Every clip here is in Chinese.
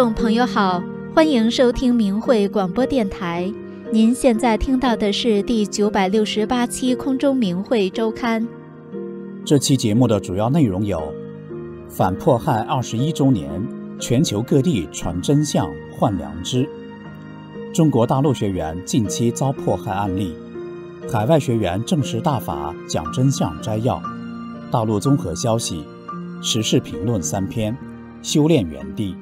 众朋友好，欢迎收听明慧广播电台。您现在听到的是第九百六十八期空中明慧周刊。这期节目的主要内容有：反迫害二十一周年，全球各地传真相、换良知；中国大陆学员近期遭迫害案例；海外学员正实大法讲真相摘要；大陆综合消息、时事评论三篇；修炼原地。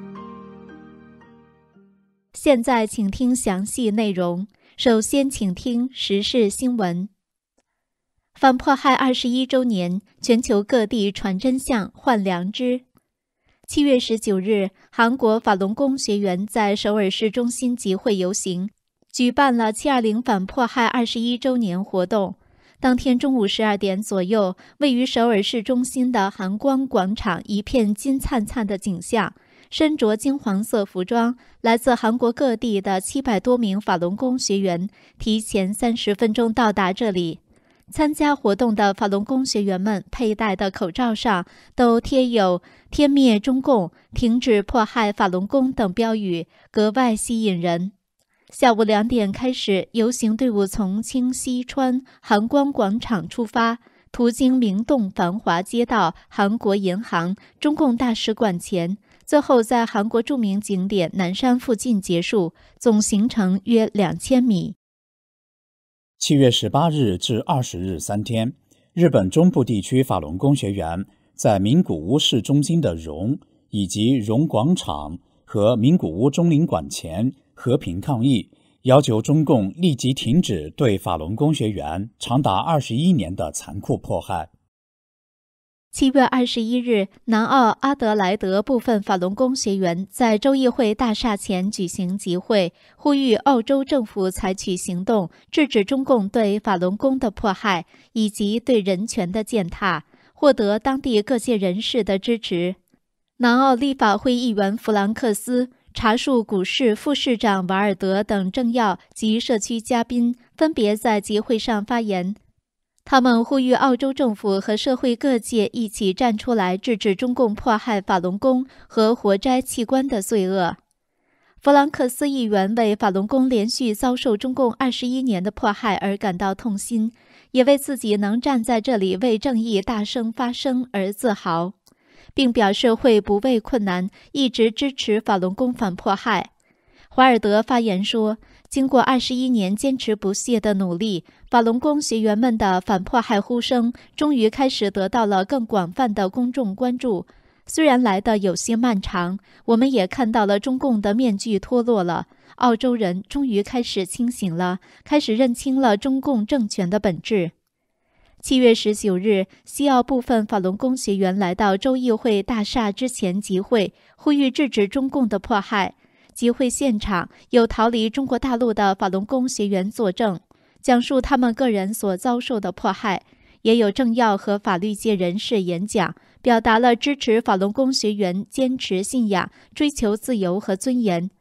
现在请听详细内容。首先，请听时事新闻。反迫害二十一周年，全球各地传真相，换良知。七月十九日，韩国法轮功学员在首尔市中心集会游行，举办了“七二零反迫害二十一周年”活动。当天中午十二点左右，位于首尔市中心的韩光广场一片金灿灿的景象。身着金黄色服装，来自韩国各地的七百多名法轮功学员提前三十分钟到达这里。参加活动的法轮功学员们佩戴的口罩上都贴有“天灭中共，停止迫害法轮功”等标语，格外吸引人。下午两点开始，游行队伍从清溪川韩光广场出发，途经明洞繁华街道、韩国银行、中共大使馆前。最后，在韩国著名景点南山附近结束，总行程约两千米。七月十八日至二十日三天，日本中部地区法轮功学员在名古屋市中心的荣以及荣广场和名古屋中领馆前和平抗议，要求中共立即停止对法轮功学员长达二十一年的残酷迫害。七月二十一日，南澳阿德莱德部分法轮功学员在州议会大厦前举行集会，呼吁澳洲政府采取行动，制止中共对法轮功的迫害以及对人权的践踏，获得当地各界人士的支持。南澳立法会议员弗兰克斯、查树股市副市长瓦尔德等政要及社区嘉宾分别在集会上发言。他们呼吁澳洲政府和社会各界一起站出来制止中共迫害法轮功和活摘器官的罪恶。弗兰克斯议员为法轮功连续遭受中共二十一年的迫害而感到痛心，也为自己能站在这里为正义大声发声而自豪，并表示会不畏困难，一直支持法轮功反迫害。华尔德发言说。经过二十一年坚持不懈的努力，法轮功学员们的反迫害呼声终于开始得到了更广泛的公众关注。虽然来的有些漫长，我们也看到了中共的面具脱落了，澳洲人终于开始清醒了，开始认清了中共政权的本质。七月十九日，西澳部分法轮功学员来到州议会大厦之前集会，呼吁制止中共的迫害。集会现场有逃离中国大陆的法轮功学员作证，讲述他们个人所遭受的迫害，也有政要和法律界人士演讲，表达了支持法轮功学员坚持信仰、追求自由和尊严，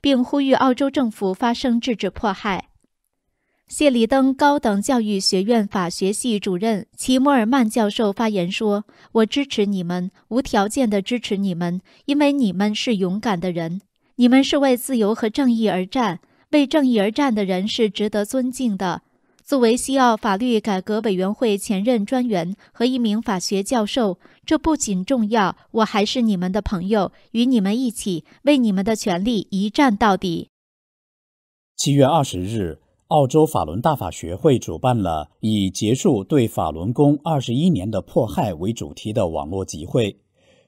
并呼吁澳洲政府发生制止迫害。谢里登高等教育学院法学系主任齐摩尔曼教授发言说：“我支持你们，无条件的支持你们，因为你们是勇敢的人。”你们是为自由和正义而战，为正义而战的人是值得尊敬的。作为西澳法律改革委员会前任专员和一名法学教授，这不仅重要，我还是你们的朋友，与你们一起为你们的权利一战到底。七月二十日，澳洲法伦大法学会主办了以“结束对法伦宫二十一年的迫害”为主题的网络集会。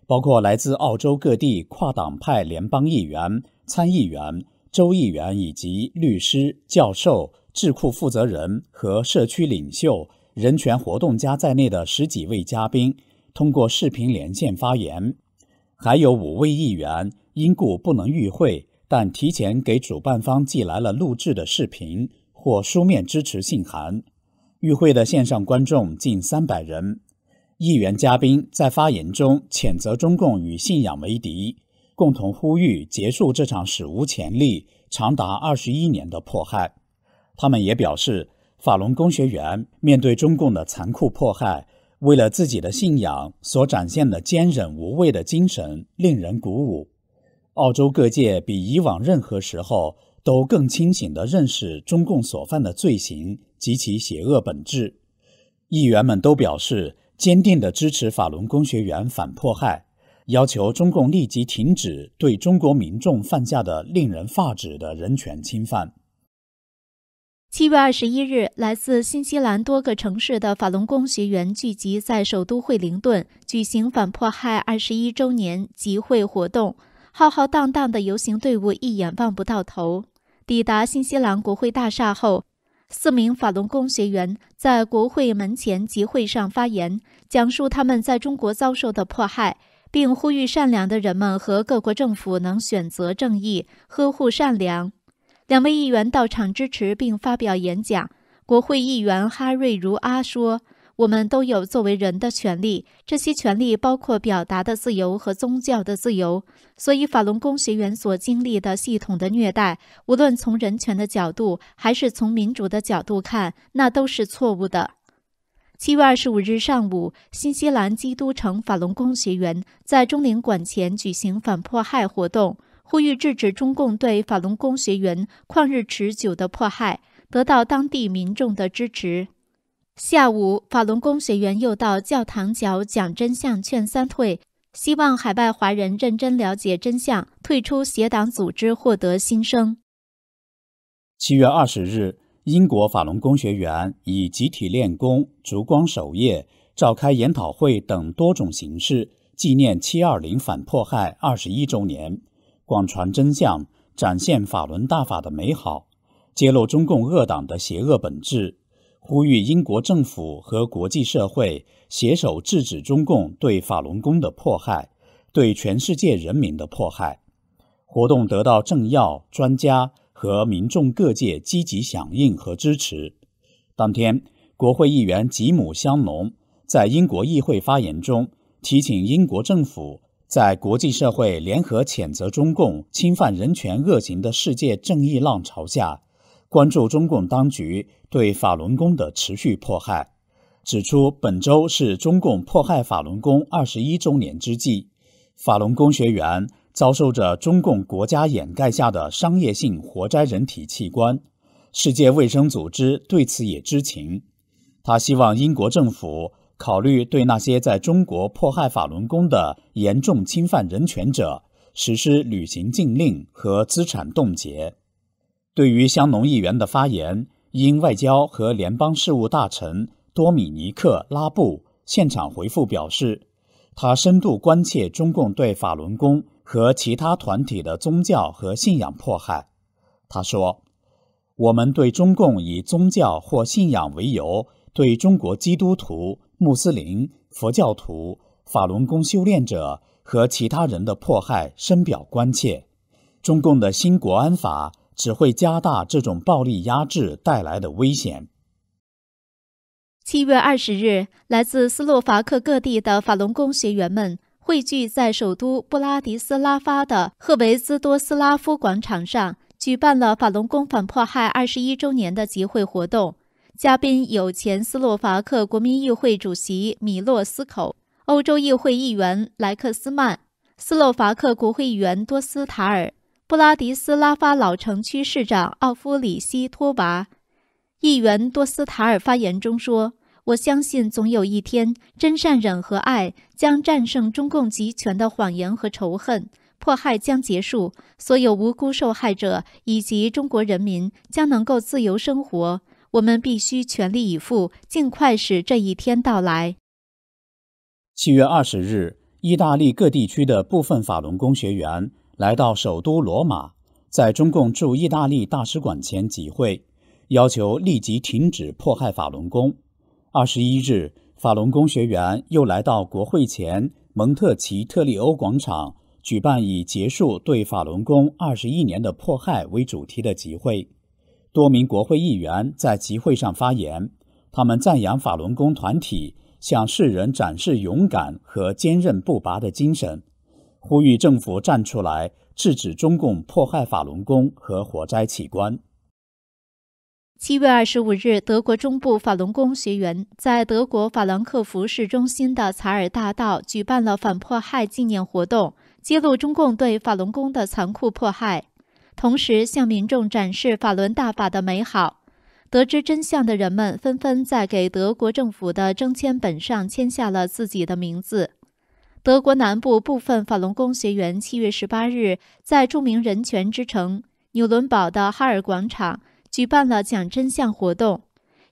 包括来自澳洲各地、跨党派联邦议员、参议员、州议员以及律师、教授、智库负责人和社区领袖、人权活动家在内的十几位嘉宾，通过视频连线发言。还有五位议员因故不能与会，但提前给主办方寄来了录制的视频或书面支持信函。与会的线上观众近三百人。议员嘉宾在发言中谴责中共与信仰为敌，共同呼吁结束这场史无前例、长达二十一年的迫害。他们也表示，法轮功学员面对中共的残酷迫害，为了自己的信仰所展现的坚忍无畏的精神令人鼓舞。澳洲各界比以往任何时候都更清醒地认识中共所犯的罪行及其邪恶本质。议员们都表示。坚定的支持法轮功学员反迫害，要求中共立即停止对中国民众犯下的令人发指的人权侵犯。七月二十一日，来自新西兰多个城市的法轮功学员聚集在首都惠灵顿，举行反迫害二十一周年集会活动。浩浩荡荡的游行队伍一眼望不到头。抵达新西兰国会大厦后。四名法轮功学员在国会门前集会上发言，讲述他们在中国遭受的迫害，并呼吁善良的人们和各国政府能选择正义，呵护善良。两位议员到场支持并发表演讲。国会议员哈瑞如阿说。我们都有作为人的权利，这些权利包括表达的自由和宗教的自由。所以，法轮功学员所经历的系统的虐待，无论从人权的角度还是从民主的角度看，那都是错误的。七月二十五日上午，新西兰基督城法轮功学员在中领馆前举行反迫害活动，呼吁制止中共对法轮功学员旷日持久的迫害，得到当地民众的支持。下午，法轮功学员又到教堂角讲真相，劝三退，希望海外华人认真了解真相，退出邪党组织，获得新生。七月二十日，英国法轮功学员以集体练功、烛光守夜、召开研讨会等多种形式，纪念七二零反迫害二十一周年，广传真相，展现法轮大法的美好，揭露中共恶党的邪恶本质。呼吁英国政府和国际社会携手制止中共对法轮功的迫害，对全世界人民的迫害。活动得到政要、专家和民众各界积极响应和支持。当天，国会议员吉姆·香农在英国议会发言中提醒英国政府，在国际社会联合谴责中共侵犯人权恶行的世界正义浪潮下。关注中共当局对法轮功的持续迫害，指出本周是中共迫害法轮功二十一周年之际，法轮功学员遭受着中共国家掩盖下的商业性活摘人体器官，世界卫生组织对此也知情。他希望英国政府考虑对那些在中国迫害法轮功的严重侵犯人权者实施旅行禁令和资产冻结。对于香农议员的发言，因外交和联邦事务大臣多米尼克·拉布现场回复表示，他深度关切中共对法轮功和其他团体的宗教和信仰迫害。他说：“我们对中共以宗教或信仰为由对中国基督徒、穆斯林、佛教徒、法轮功修炼者和其他人的迫害深表关切。中共的新国安法。”只会加大这种暴力压制带来的危险。七月二十日，来自斯洛伐克各地的法轮功学员们汇聚在首都布拉迪斯拉发的赫维兹多斯拉夫广场上，举办了法轮功反迫害二十一周年的集会活动。嘉宾有前斯洛伐克国民议会主席米洛斯口、欧洲议会议员莱克斯曼、斯洛伐克国会议员多斯塔尔。布拉迪斯拉发老城区市长奥夫里希托娃、议员多斯塔尔发言中说：“我相信，总有一天，真善忍和爱将战胜中共集权的谎言和仇恨，迫害将结束，所有无辜受害者以及中国人民将能够自由生活。我们必须全力以赴，尽快使这一天到来。”七月二十日，意大利各地区的部分法轮功学员。来到首都罗马，在中共驻意大利大使馆前集会，要求立即停止迫害法轮功。二十一日，法轮功学员又来到国会前蒙特奇特利欧广场，举办以“结束对法轮功二十一年的迫害”为主题的集会。多名国会议员在集会上发言，他们赞扬法轮功团体向世人展示勇敢和坚韧不拔的精神。呼吁政府站出来制止中共迫害法轮功和火灾器官。七月二十五日，德国中部法轮功学员在德国法兰克福市中心的采尔大道举办了反迫害纪念活动，揭露中共对法轮功的残酷迫害，同时向民众展示法轮大法的美好。得知真相的人们纷纷在给德国政府的征签本上签下了自己的名字。德国南部部分法轮功学员七月十八日在著名人权之城纽伦堡的哈尔广场举办了讲真相活动。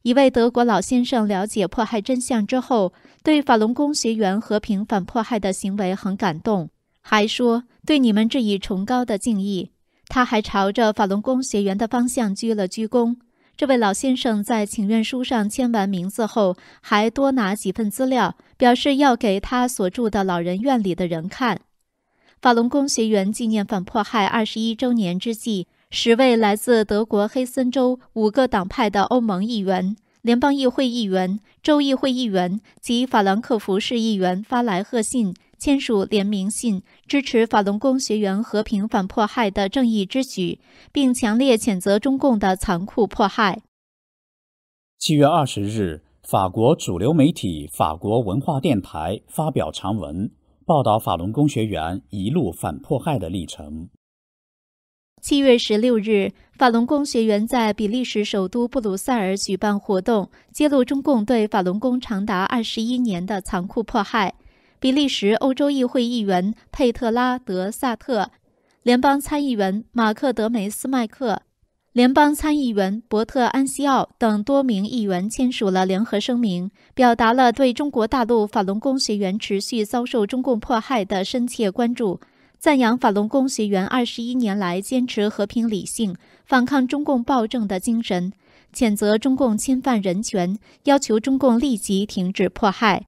一位德国老先生了解迫害真相之后，对法轮功学员和平反迫害的行为很感动，还说：“对你们致以崇高的敬意。”他还朝着法轮功学员的方向鞠了鞠躬。这位老先生在请愿书上签完名字后，还多拿几份资料，表示要给他所住的老人院里的人看。法轮宫学员纪念反迫害二十一周年之际，十位来自德国黑森州五个党派的欧盟议员、联邦议会议员、州议会议员及法兰克福市议员发来贺信。签署联名信，支持法轮功学员和平反迫害的正义之举，并强烈谴责中共的残酷迫害。七月二十日，法国主流媒体法国文化电台发表长文，报道法轮功学员一路反迫害的历程。七月十六日，法轮功学员在比利时首都布鲁塞尔举办活动，揭露中共对法轮功长达二十一年的残酷迫害。比利时欧洲议会议员佩特拉·德萨特、联邦参议员马克·德梅斯迈克、联邦参议员伯特·安西奥等多名议员签署了联合声明，表达了对中国大陆法轮功学员持续遭受中共迫害的深切关注，赞扬法轮功学员二十一年来坚持和平理性反抗中共暴政的精神，谴责中共侵犯人权，要求中共立即停止迫害。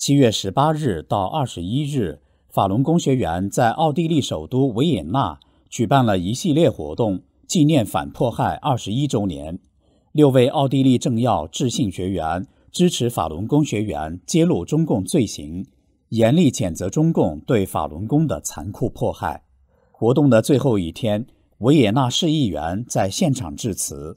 七月十八日到二十一日，法轮功学员在奥地利首都维也纳举办了一系列活动，纪念反迫害二十一周年。六位奥地利政要致信学员，支持法轮功学员揭露中共罪行，严厉谴责中共对法轮功的残酷迫害。活动的最后一天，维也纳市议员在现场致辞。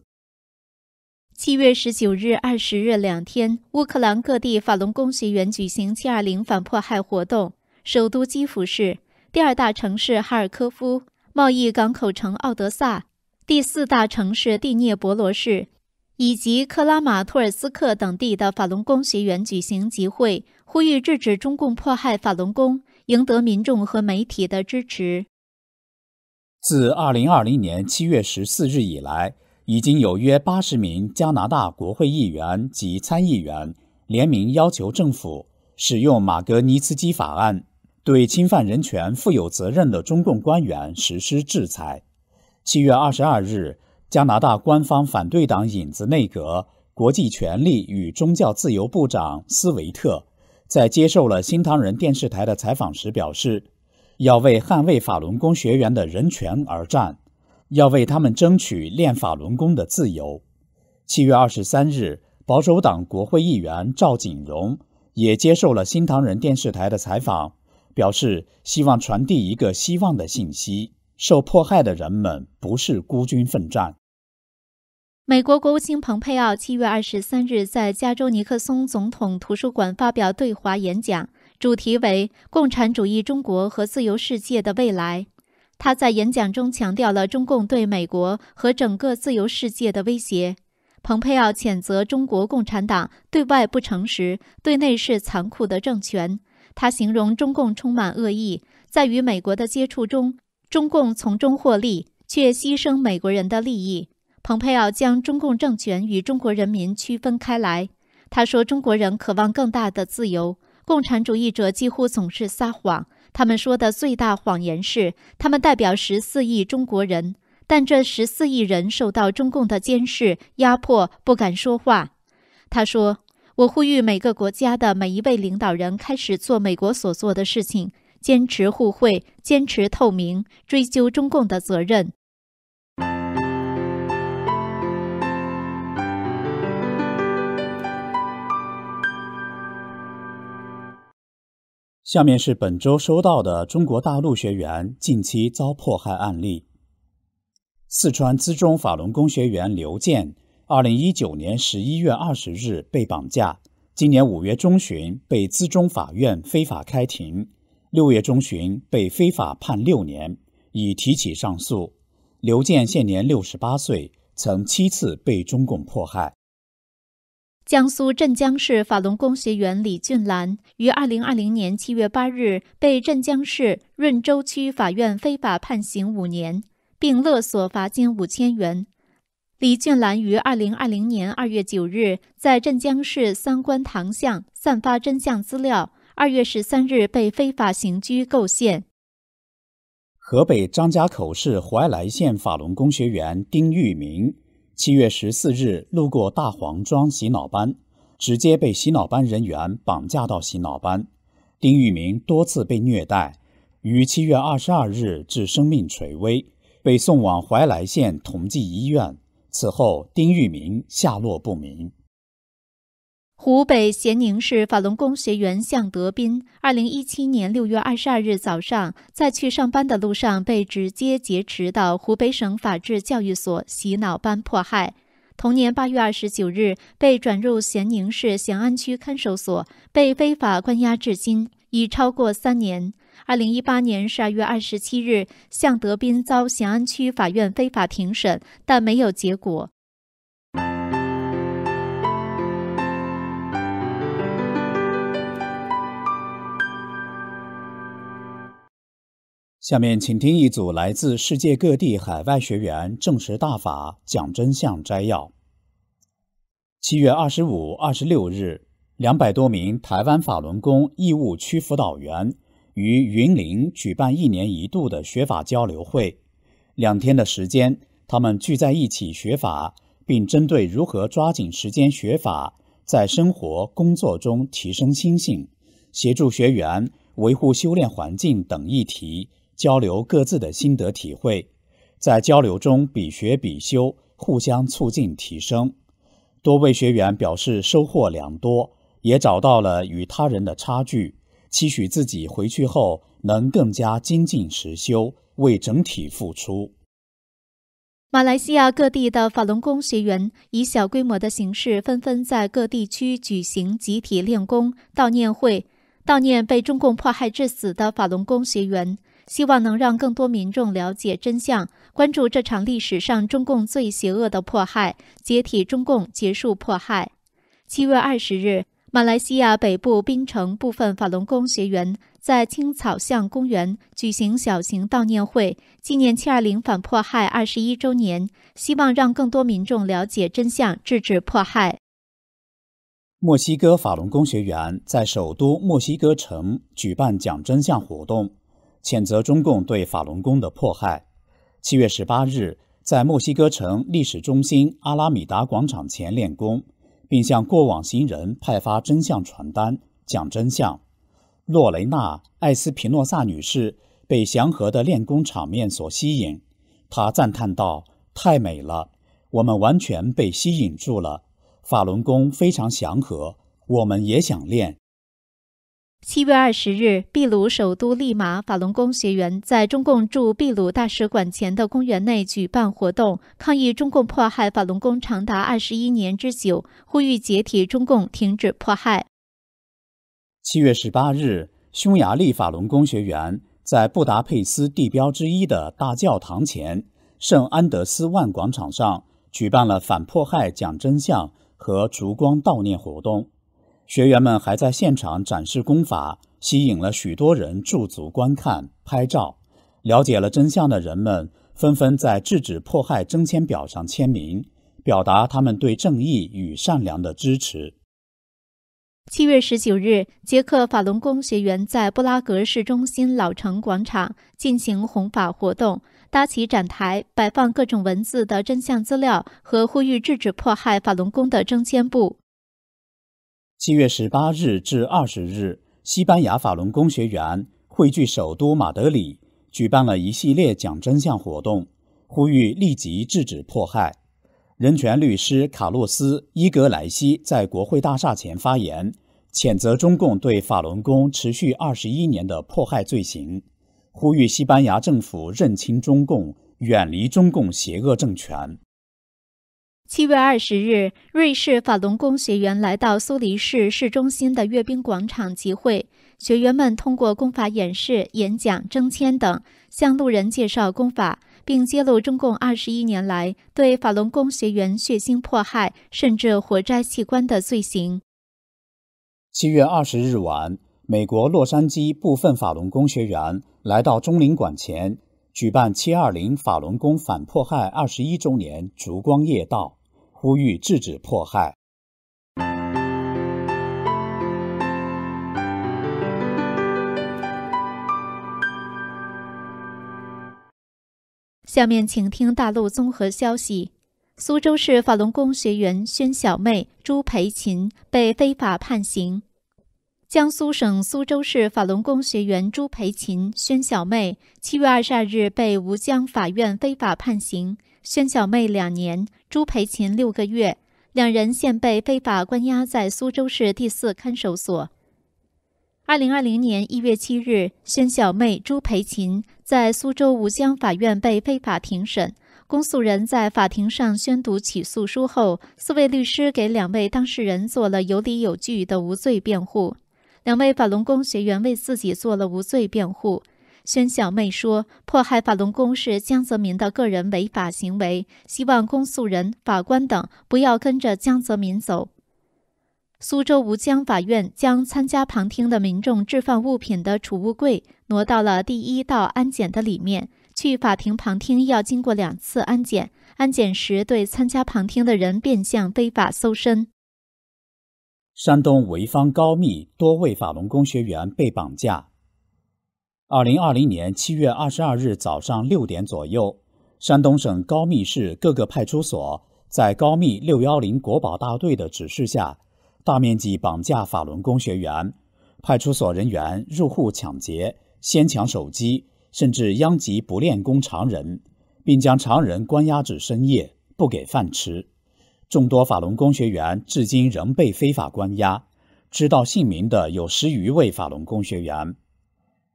七月十九日、二十日两天，乌克兰各地法轮功学员举行“七二零”反迫害活动。首都基辅市、第二大城市哈尔科夫、贸易港口城奥德萨、第四大城市蒂涅博罗市以及克拉马托尔斯克等地的法轮功学员举行集会，呼吁制止中共迫害法轮功，赢得民众和媒体的支持。自二零二零年七月十四日以来。已经有约八十名加拿大国会议员及参议员联名要求政府使用马格尼茨基法案，对侵犯人权、负有责任的中共官员实施制裁。七月二十二日，加拿大官方反对党影子内阁国际权利与宗教自由部长斯维特在接受了新唐人电视台的采访时表示，要为捍卫法轮功学员的人权而战。要为他们争取练法轮功的自由。七月二十三日，保守党国会议员赵锦荣也接受了新唐人电视台的采访，表示希望传递一个希望的信息：受迫害的人们不是孤军奋战。美国国务卿蓬佩奥七月二十三日在加州尼克松总统图书馆发表对华演讲，主题为“共产主义中国和自由世界的未来”。他在演讲中强调了中共对美国和整个自由世界的威胁。蓬佩奥谴责中国共产党对外不诚实、对内是残酷的政权。他形容中共充满恶意，在与美国的接触中，中共从中获利，却牺牲美国人的利益。蓬佩奥将中共政权与中国人民区分开来。他说，中国人渴望更大的自由。共产主义者几乎总是撒谎。他们说的最大谎言是，他们代表十四亿中国人，但这十四亿人受到中共的监视、压迫，不敢说话。他说：“我呼吁每个国家的每一位领导人开始做美国所做的事情，坚持互惠，坚持透明，追究中共的责任。”下面是本周收到的中国大陆学员近期遭迫害案例：四川资中法轮功学员刘健，二零一九年十一月二十日被绑架，今年五月中旬被资中法院非法开庭，六月中旬被非法判六年，已提起上诉。刘健现年六十八岁，曾七次被中共迫害。江苏镇江市法轮功学员李俊兰于二零二零年七月八日被镇江市润州区法院非法判刑五年，并勒索罚金五千元。李俊兰于二零二零年二月九日在镇江市三官堂巷散发真相资料，二月十三日被非法刑拘构陷。河北张家口市怀来县法轮功学员丁玉明。七月十四日，路过大黄庄洗脑班，直接被洗脑班人员绑架到洗脑班。丁玉明多次被虐待，于七月二十二日致生命垂危，被送往怀来县同济医院。此后，丁玉明下落不明。湖北咸宁市法轮功学员向德斌，二零一七年六月二十二日早上，在去上班的路上被直接劫持到湖北省法制教育所洗脑班迫害。同年八月二十九日被转入咸宁市咸安区看守所，被非法关押至今，已超过三年。二零一八年十二月二十七日，向德斌遭咸安区法院非法庭审，但没有结果。下面请听一组来自世界各地海外学员证实大法讲真相摘要。七月二十五、二十六日，两百多名台湾法轮功义务区辅导员于云林举办一年一度的学法交流会。两天的时间，他们聚在一起学法，并针对如何抓紧时间学法，在生活工作中提升心性，协助学员维护修炼环境等议题。交流各自的心得体会，在交流中比学比修，互相促进提升。多位学员表示收获良多，也找到了与他人的差距，期许自己回去后能更加精进实修，为整体付出。马来西亚各地的法轮功学员以小规模的形式，纷纷在各地区举行集体练功悼念会，悼念被中共迫害致死的法轮功学员。希望能让更多民众了解真相，关注这场历史上中共最邪恶的迫害，解体中共，结束迫害。七月二十日，马来西亚北部槟城部分法轮功学员在青草巷公园举行小型悼念会，纪念七二零反迫害二十一周年，希望让更多民众了解真相，制止迫害。墨西哥法轮功学员在首都墨西哥城举办讲真相活动。谴责中共对法轮功的迫害。七月十八日，在墨西哥城历史中心阿拉米达广场前练功，并向过往行人派发真相传单，讲真相。洛雷娜·艾斯皮诺萨女士被祥和的练功场面所吸引，她赞叹道：“太美了，我们完全被吸引住了。法轮功非常祥和，我们也想练。”七月二十日，秘鲁首都利马法隆宫学员在中共驻秘鲁大使馆前的公园内举办活动，抗议中共迫害法隆宫长达二十一年之久，呼吁解体中共，停止迫害。七月十八日，匈牙利法隆宫学员在布达佩斯地标之一的大教堂前圣安德斯万广场上，举办了反迫害、讲真相和烛光悼念活动。学员们还在现场展示功法，吸引了许多人驻足观看、拍照。了解了真相的人们纷纷在制止迫害征签表上签名，表达他们对正义与善良的支持。七月十九日，捷克法轮功学员在布拉格市中心老城广场进行弘法活动，搭起展台，摆放各种文字的真相资料和呼吁制止迫害法轮功的征签布。七月十八日至二十日，西班牙法轮功学员汇聚首都马德里，举办了一系列讲真相活动，呼吁立即制止迫害。人权律师卡洛斯·伊格莱西在国会大厦前发言，谴责中共对法轮功持续二十一年的迫害罪行，呼吁西班牙政府认清中共，远离中共邪恶政权。七月二十日，瑞士法轮功学员来到苏黎世市中心的阅兵广场集会。学员们通过功法演示、演讲、征签等，向路人介绍功法，并揭露中共二十一年来对法轮功学员血腥迫害，甚至活摘器官的罪行。七月二十日晚，美国洛杉矶部分法轮功学员来到中领馆前。举办七二零法轮功反迫害二十一周年烛光夜道，呼吁制止迫害。下面请听大陆综合消息：苏州市法轮功学员宣小妹、朱培琴被非法判刑。江苏省苏州市法轮功学员朱培琴、宣小妹，七月二十二日被吴江法院非法判刑，宣小妹两年，朱培琴六个月，两人现被非法关押在苏州市第四看守所。二零二零年一月七日，宣小妹、朱培琴在苏州吴江法院被非法庭审，公诉人在法庭上宣读起诉书后，四位律师给两位当事人做了有理有据的无罪辩护。两位法轮功学员为自己做了无罪辩护。宣小妹说：“迫害法轮功是江泽民的个人违法行为，希望公诉人、法官等不要跟着江泽民走。”苏州吴江法院将参加旁听的民众置放物品的储物柜挪到了第一道安检的里面去。法庭旁听要经过两次安检，安检时对参加旁听的人变相非法搜身。山东潍坊高密多位法轮功学员被绑架。二零二零年七月二十二日早上六点左右，山东省高密市各个派出所，在高密六幺零国保大队的指示下，大面积绑架法轮功学员，派出所人员入户抢劫，先抢手机，甚至殃及不练功常人，并将常人关押至深夜，不给饭吃。众多法轮功学员至今仍被非法关押，知道姓名的有十余位法轮功学员。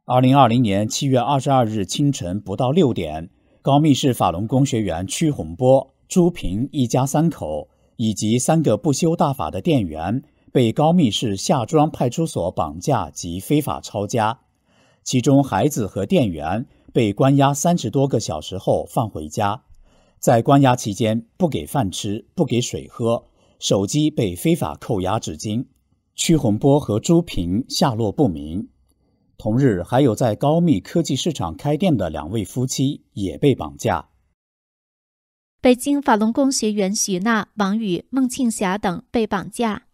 二零二零年七月二十二日清晨不到六点，高密市法轮功学员曲洪波、朱平一家三口以及三个不修大法的店员被高密市夏庄派出所绑架及非法抄家，其中孩子和店员被关押三十多个小时后放回家。在关押期间，不给饭吃，不给水喝，手机被非法扣押。至今。曲洪波和朱平下落不明。同日，还有在高密科技市场开店的两位夫妻也被绑架。北京法轮功学员许娜、王宇、孟庆霞等被绑架。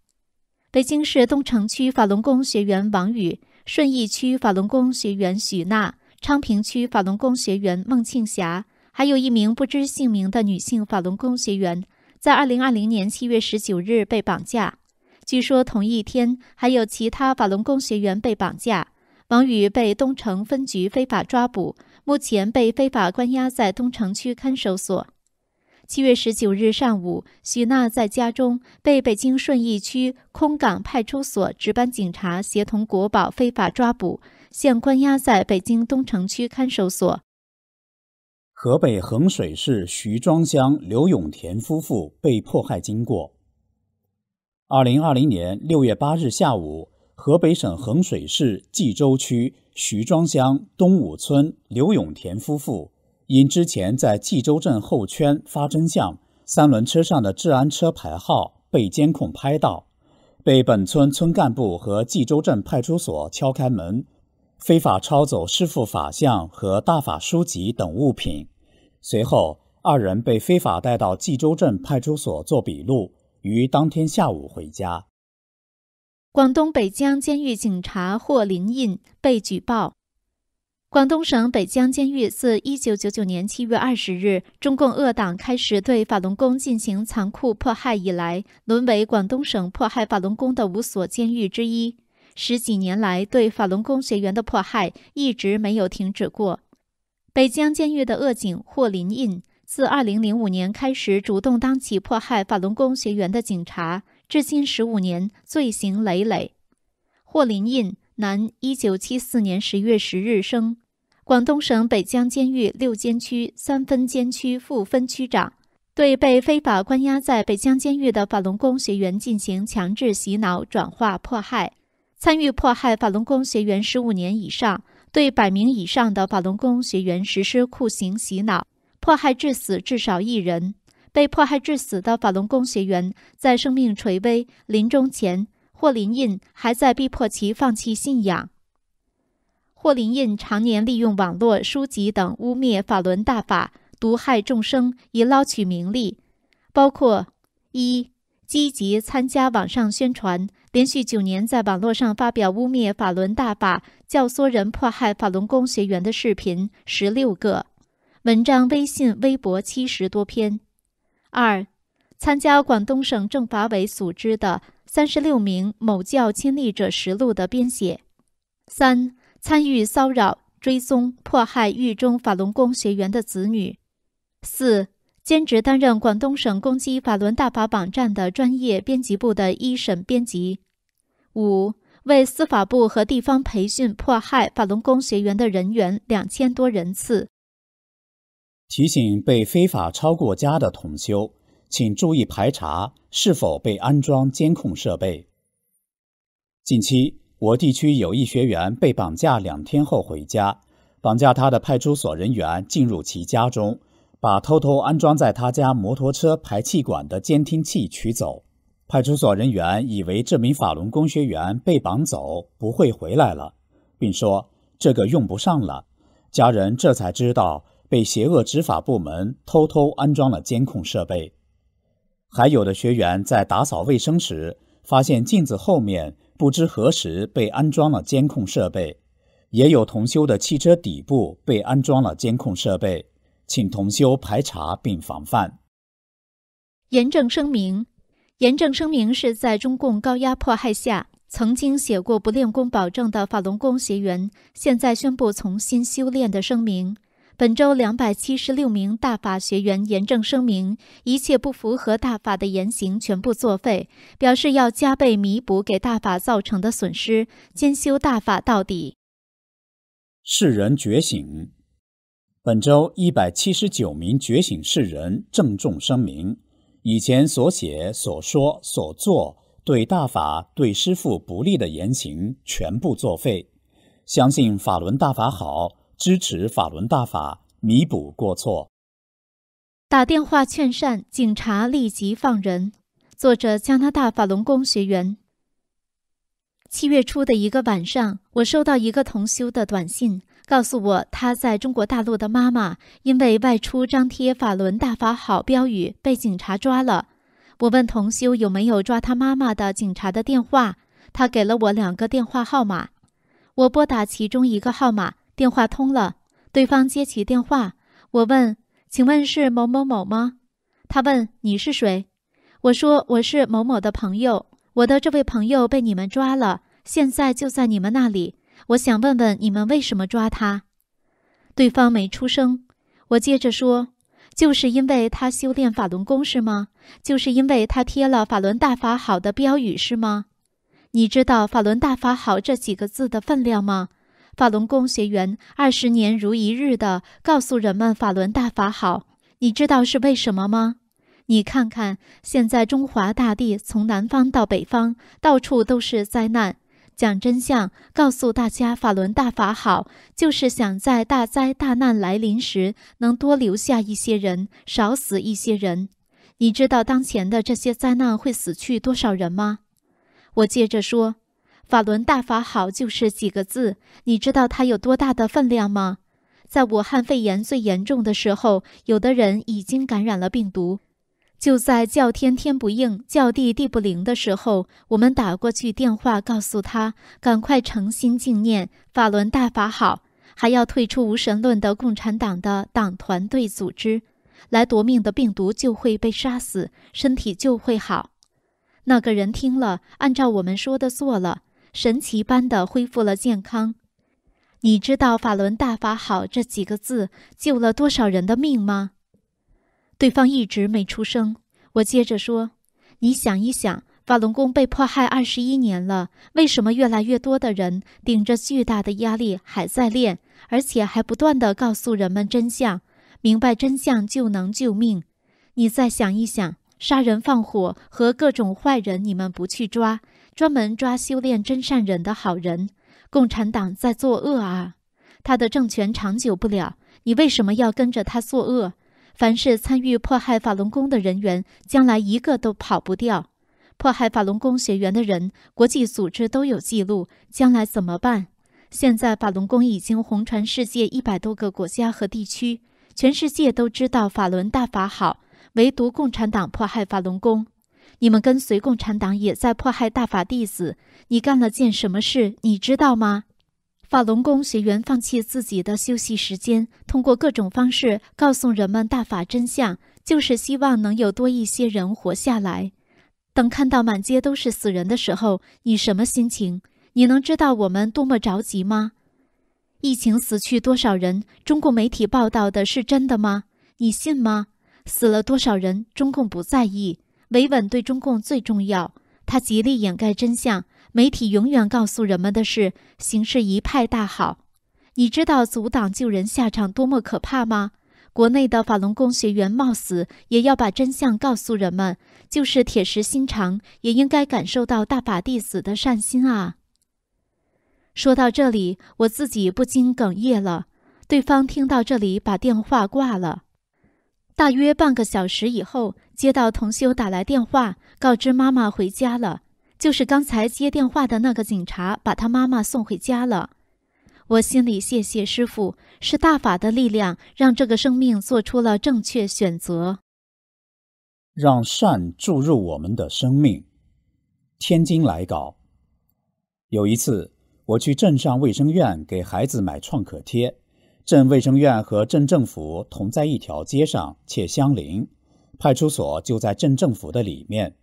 北京市东城区法轮功学员王宇、顺义区法轮功学员许娜、昌平区法轮功学员孟庆霞。还有一名不知姓名的女性法轮功学员，在二零二零年七月十九日被绑架。据说同一天还有其他法轮功学员被绑架。王宇被东城分局非法抓捕，目前被非法关押在东城区看守所。七月十九日上午，许娜在家中被北京顺义区空港派出所值班警察协同国保非法抓捕，现关押在北京东城区看守所。河北衡水市徐庄乡刘永田夫妇被迫害经过。二零二零年六月八日下午，河北省衡水市冀州区徐庄乡东五村刘永田夫妇因之前在冀州镇后圈发真相三轮车上的治安车牌号被监控拍到，被本村村干部和冀州镇派出所敲开门，非法抄走师傅法相和大法书籍等物品。随后，二人被非法带到济州镇派出所做笔录，于当天下午回家。广东北江监狱警察霍林印被举报。广东省北江监狱自一九九九年七月二十日中共恶党开始对法轮功进行残酷迫害以来，沦为广东省迫害法轮功的五所监狱之一。十几年来，对法轮功学员的迫害一直没有停止过。北江监狱的恶警霍林印，自二零零五年开始主动当起迫害法轮功学员的警察，至今十五年，罪行累累。霍林印，男，一九七四年十月十日生，广东省北江监狱六监区三分监区副分区长，对被非法关押在北江监狱的法轮功学员进行强制洗脑、转化迫害，参与迫害法轮功学员十五年以上。对百名以上的法轮功学员实施酷刑洗脑，迫害致死至少一人。被迫害致死的法轮功学员在生命垂危、临终前，霍林印还在逼迫其放弃信仰。霍林印常年利用网络、书籍等污蔑法轮大法，毒害众生，以捞取名利，包括一积极参加网上宣传。连续九年在网络上发表污蔑法轮大法、教唆人迫害法轮功学员的视频十六个，文章、微信、微博七十多篇。二、参加广东省政法委组织的三十六名某教亲历者实录的编写。三、参与骚扰、追踪、迫害狱中法轮功学员的子女。四。兼职担任广东省攻击法轮大法网站的专业编辑部的一审编辑，五为司法部和地方培训迫害法轮功学员的人员两千多人次。提醒被非法超过家的同修，请注意排查是否被安装监控设备。近期，我地区有一学员被绑架，两天后回家，绑架他的派出所人员进入其家中。把偷偷安装在他家摩托车排气管的监听器取走。派出所人员以为这名法轮功学员被绑走不会回来了，并说这个用不上了。家人这才知道被邪恶执法部门偷偷安装了监控设备。还有的学员在打扫卫生时发现镜子后面不知何时被安装了监控设备，也有同修的汽车底部被安装了监控设备。请同修排查并防范。严正声明：严正声明是在中共高压迫害下，曾经写过不练功保证的法轮功学员，现在宣布重新修炼的声明。本周两百七十六名大法学员严正声明，一切不符合大法的言行全部作废，表示要加倍弥补给大法造成的损失，兼修大法到底。世人觉醒。本周一百七十九名觉醒世人郑重声明：以前所写、所说、所做对大法、对师父不利的言行全部作废。相信法轮大法好，支持法轮大法，弥补过错。打电话劝善，警察立即放人。作者：加拿大法轮功学员。七月初的一个晚上，我收到一个同修的短信。告诉我，他在中国大陆的妈妈因为外出张贴法轮大法好标语被警察抓了。我问同修有没有抓他妈妈的警察的电话，他给了我两个电话号码。我拨打其中一个号码，电话通了，对方接起电话，我问：“请问是某某某吗？”他问：“你是谁？”我说：“我是某某的朋友，我的这位朋友被你们抓了，现在就在你们那里。”我想问问你们为什么抓他？对方没出声。我接着说，就是因为他修炼法轮功是吗？就是因为他贴了“法轮大法好”的标语是吗？你知道“法轮大法好”这几个字的分量吗？法轮功学员二十年如一日的告诉人们“法轮大法好”，你知道是为什么吗？你看看，现在中华大地从南方到北方，到处都是灾难。讲真相，告诉大家“法轮大法好”，就是想在大灾大难来临时，能多留下一些人，少死一些人。你知道当前的这些灾难会死去多少人吗？我接着说，“法轮大法好”就是几个字，你知道它有多大的分量吗？在武汉肺炎最严重的时候，有的人已经感染了病毒。就在叫天天不应、叫地地不灵的时候，我们打过去电话告诉他，赶快诚心静念法轮大法好，还要退出无神论的共产党的党团队组织，来夺命的病毒就会被杀死，身体就会好。那个人听了，按照我们说的做了，神奇般的恢复了健康。你知道“法轮大法好”这几个字救了多少人的命吗？对方一直没出声，我接着说：“你想一想，法轮功被迫害二十一年了，为什么越来越多的人顶着巨大的压力还在练，而且还不断的告诉人们真相？明白真相就能救命。你再想一想，杀人放火和各种坏人，你们不去抓，专门抓修炼真善人的好人，共产党在作恶啊！他的政权长久不了，你为什么要跟着他作恶？”凡是参与迫害法轮功的人员，将来一个都跑不掉。迫害法轮功学员的人，国际组织都有记录。将来怎么办？现在法轮功已经红传世界一百多个国家和地区，全世界都知道法轮大法好，唯独共产党迫害法轮功。你们跟随共产党也在迫害大法弟子，你干了件什么事？你知道吗？法轮宫学员放弃自己的休息时间，通过各种方式告诉人们大法真相，就是希望能有多一些人活下来。等看到满街都是死人的时候，你什么心情？你能知道我们多么着急吗？疫情死去多少人？中共媒体报道的是真的吗？你信吗？死了多少人？中共不在意，维稳对中共最重要，他极力掩盖真相。媒体永远告诉人们的是形势一派大好。你知道阻挡救人下场多么可怕吗？国内的法轮功学员冒死也要把真相告诉人们，就是铁石心肠也应该感受到大法弟子的善心啊。说到这里，我自己不禁哽咽了。对方听到这里，把电话挂了。大约半个小时以后，接到同修打来电话，告知妈妈回家了。就是刚才接电话的那个警察，把他妈妈送回家了。我心里谢谢师傅，是大法的力量让这个生命做出了正确选择，让善注入我们的生命。天津来稿：有一次，我去镇上卫生院给孩子买创可贴，镇卫生院和镇政府同在一条街上且相邻，派出所就在镇政府的里面。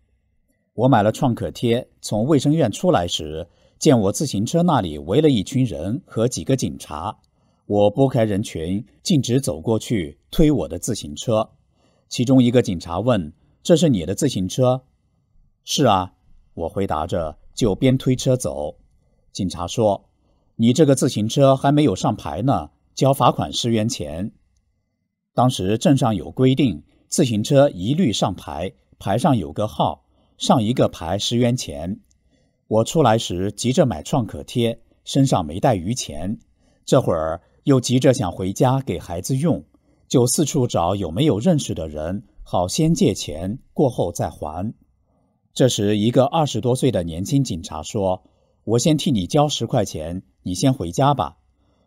我买了创可贴，从卫生院出来时，见我自行车那里围了一群人和几个警察。我拨开人群，径直走过去推我的自行车。其中一个警察问：“这是你的自行车？”“是啊。”我回答着，就边推车走。警察说：“你这个自行车还没有上牌呢，交罚款十元钱。”当时镇上有规定，自行车一律上牌，牌上有个号。上一个牌十元钱，我出来时急着买创可贴，身上没带余钱，这会儿又急着想回家给孩子用，就四处找有没有认识的人，好先借钱，过后再还。这时，一个二十多岁的年轻警察说：“我先替你交十块钱，你先回家吧。”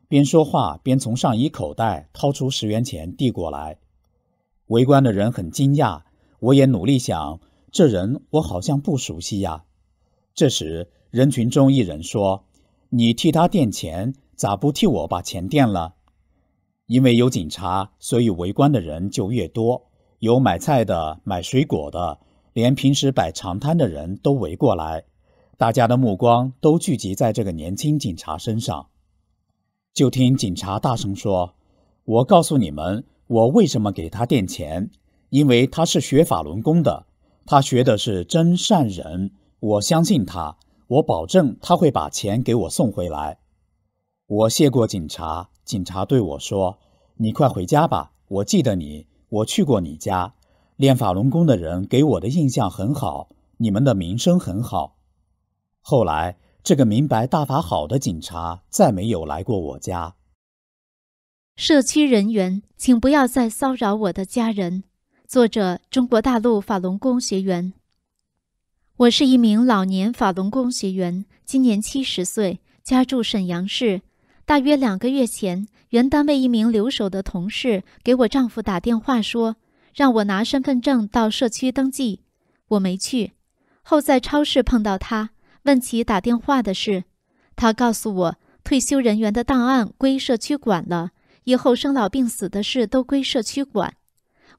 边说话边从上衣口袋掏出十元钱递过来。围观的人很惊讶，我也努力想。这人我好像不熟悉呀。这时，人群中一人说：“你替他垫钱，咋不替我把钱垫了？”因为有警察，所以围观的人就越多。有买菜的，买水果的，连平时摆长摊的人都围过来。大家的目光都聚集在这个年轻警察身上。就听警察大声说：“我告诉你们，我为什么给他垫钱？因为他是学法轮功的。”他学的是真善人，我相信他，我保证他会把钱给我送回来。我谢过警察，警察对我说：“你快回家吧，我记得你，我去过你家，练法轮功的人给我的印象很好，你们的名声很好。”后来，这个明白大法好的警察再没有来过我家。社区人员，请不要再骚扰我的家人。作者：中国大陆法轮功学员。我是一名老年法轮功学员，今年七十岁，家住沈阳市。大约两个月前，原单位一名留守的同事给我丈夫打电话说，让我拿身份证到社区登记。我没去，后在超市碰到他，问起打电话的事，他告诉我，退休人员的档案归社区管了，以后生老病死的事都归社区管。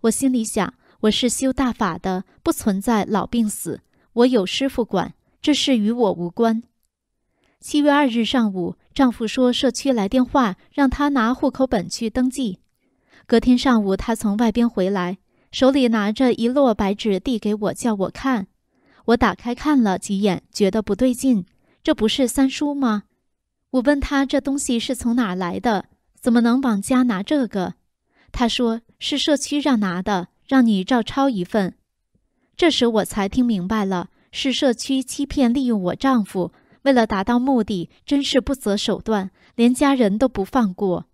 我心里想，我是修大法的，不存在老病死，我有师傅管，这事与我无关。七月二日上午，丈夫说社区来电话，让他拿户口本去登记。隔天上午，他从外边回来，手里拿着一摞白纸递给我，叫我看。我打开看了几眼，觉得不对劲，这不是三叔吗？我问他这东西是从哪来的，怎么能往家拿这个？他说。是社区让拿的，让你照抄一份。这时我才听明白了，是社区欺骗利用我丈夫，为了达到目的，真是不择手段，连家人都不放过。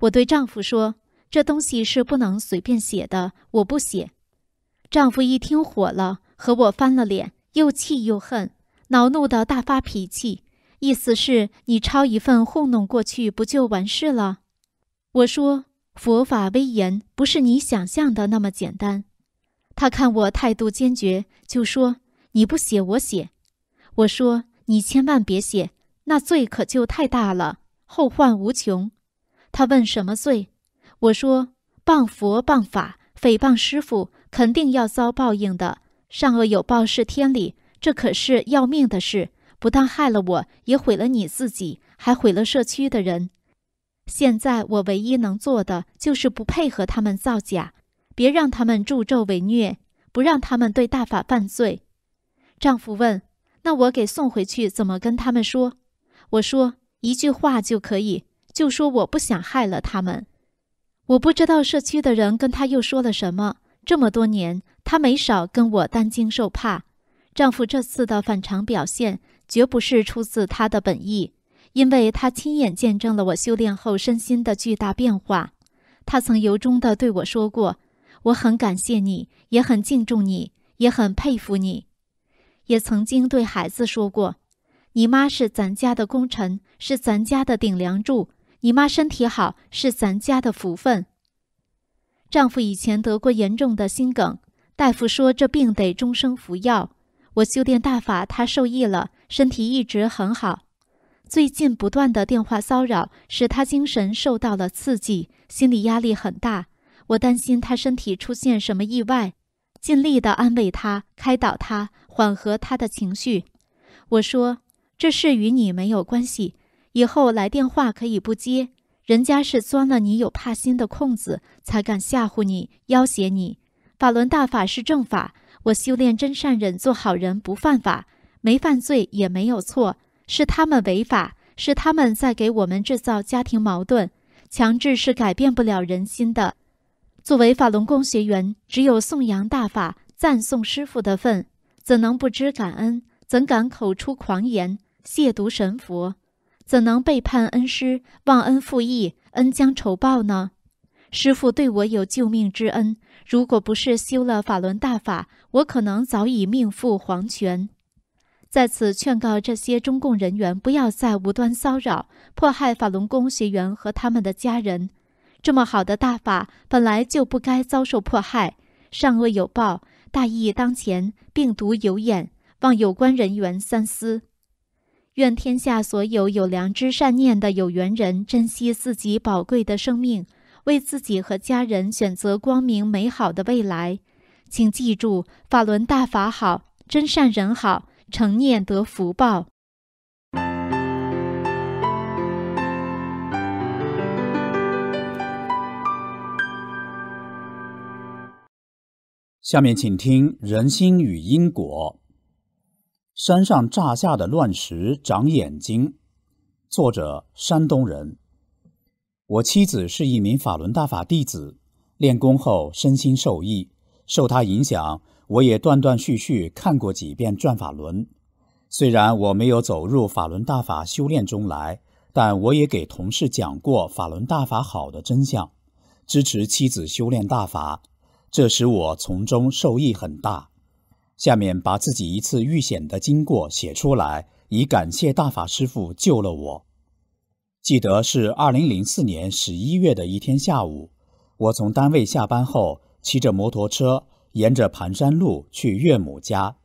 我对丈夫说：“这东西是不能随便写的，我不写。”丈夫一听火了，和我翻了脸，又气又恨，恼怒的大发脾气，意思是：“你抄一份糊弄过去，不就完事了？”我说。佛法威严不是你想象的那么简单。他看我态度坚决，就说：“你不写我写。”我说：“你千万别写，那罪可就太大了，后患无穷。”他问：“什么罪？”我说：“谤佛谤法，诽谤师傅，肯定要遭报应的。善恶有报是天理，这可是要命的事。不但害了我，也毁了你自己，还毁了社区的人。”现在我唯一能做的就是不配合他们造假，别让他们助纣为虐，不让他们对大法犯罪。丈夫问：“那我给送回去怎么跟他们说？”我说：“一句话就可以，就说我不想害了他们。”我不知道社区的人跟他又说了什么。这么多年，他没少跟我担惊受怕。丈夫这次的反常表现，绝不是出自他的本意。因为他亲眼见证了我修炼后身心的巨大变化，他曾由衷地对我说过：“我很感谢你，也很敬重你，也很佩服你。”也曾经对孩子说过：“你妈是咱家的功臣，是咱家的顶梁柱。你妈身体好是咱家的福分。”丈夫以前得过严重的心梗，大夫说这病得终生服药。我修炼大法，他受益了，身体一直很好。最近不断的电话骚扰使他精神受到了刺激，心理压力很大。我担心他身体出现什么意外，尽力的安慰他、开导他、缓和他的情绪。我说：“这事与你没有关系，以后来电话可以不接。人家是钻了你有怕心的空子，才敢吓唬你要挟你。法轮大法是正法，我修炼真善忍，做好人不犯法，没犯罪也没有错。”是他们违法，是他们在给我们制造家庭矛盾。强制是改变不了人心的。作为法轮功学员，只有颂扬大法、赞颂师傅的份，怎能不知感恩？怎敢口出狂言、亵渎神佛？怎能背叛恩师、忘恩负义、恩将仇报呢？师傅对我有救命之恩，如果不是修了法轮大法，我可能早已命赴黄泉。在此劝告这些中共人员，不要再无端骚扰、迫害法轮功学员和他们的家人。这么好的大法，本来就不该遭受迫害。善恶有报，大义当前，病毒有眼，望有关人员三思。愿天下所有有良知、善念的有缘人珍惜自己宝贵的生命，为自己和家人选择光明美好的未来。请记住，法轮大法好，真善人好。成念得福报。下面请听《人心与因果》。山上炸下的乱石长眼睛，作者山东人。我妻子是一名法轮大法弟子，练功后身心受益，受她影响。我也断断续续看过几遍《转法轮》，虽然我没有走入法轮大法修炼中来，但我也给同事讲过法轮大法好的真相，支持妻子修炼大法，这使我从中受益很大。下面把自己一次遇险的经过写出来，以感谢大法师父救了我。记得是二零零四年十一月的一天下午，我从单位下班后骑着摩托车。沿着盘山路去岳母家，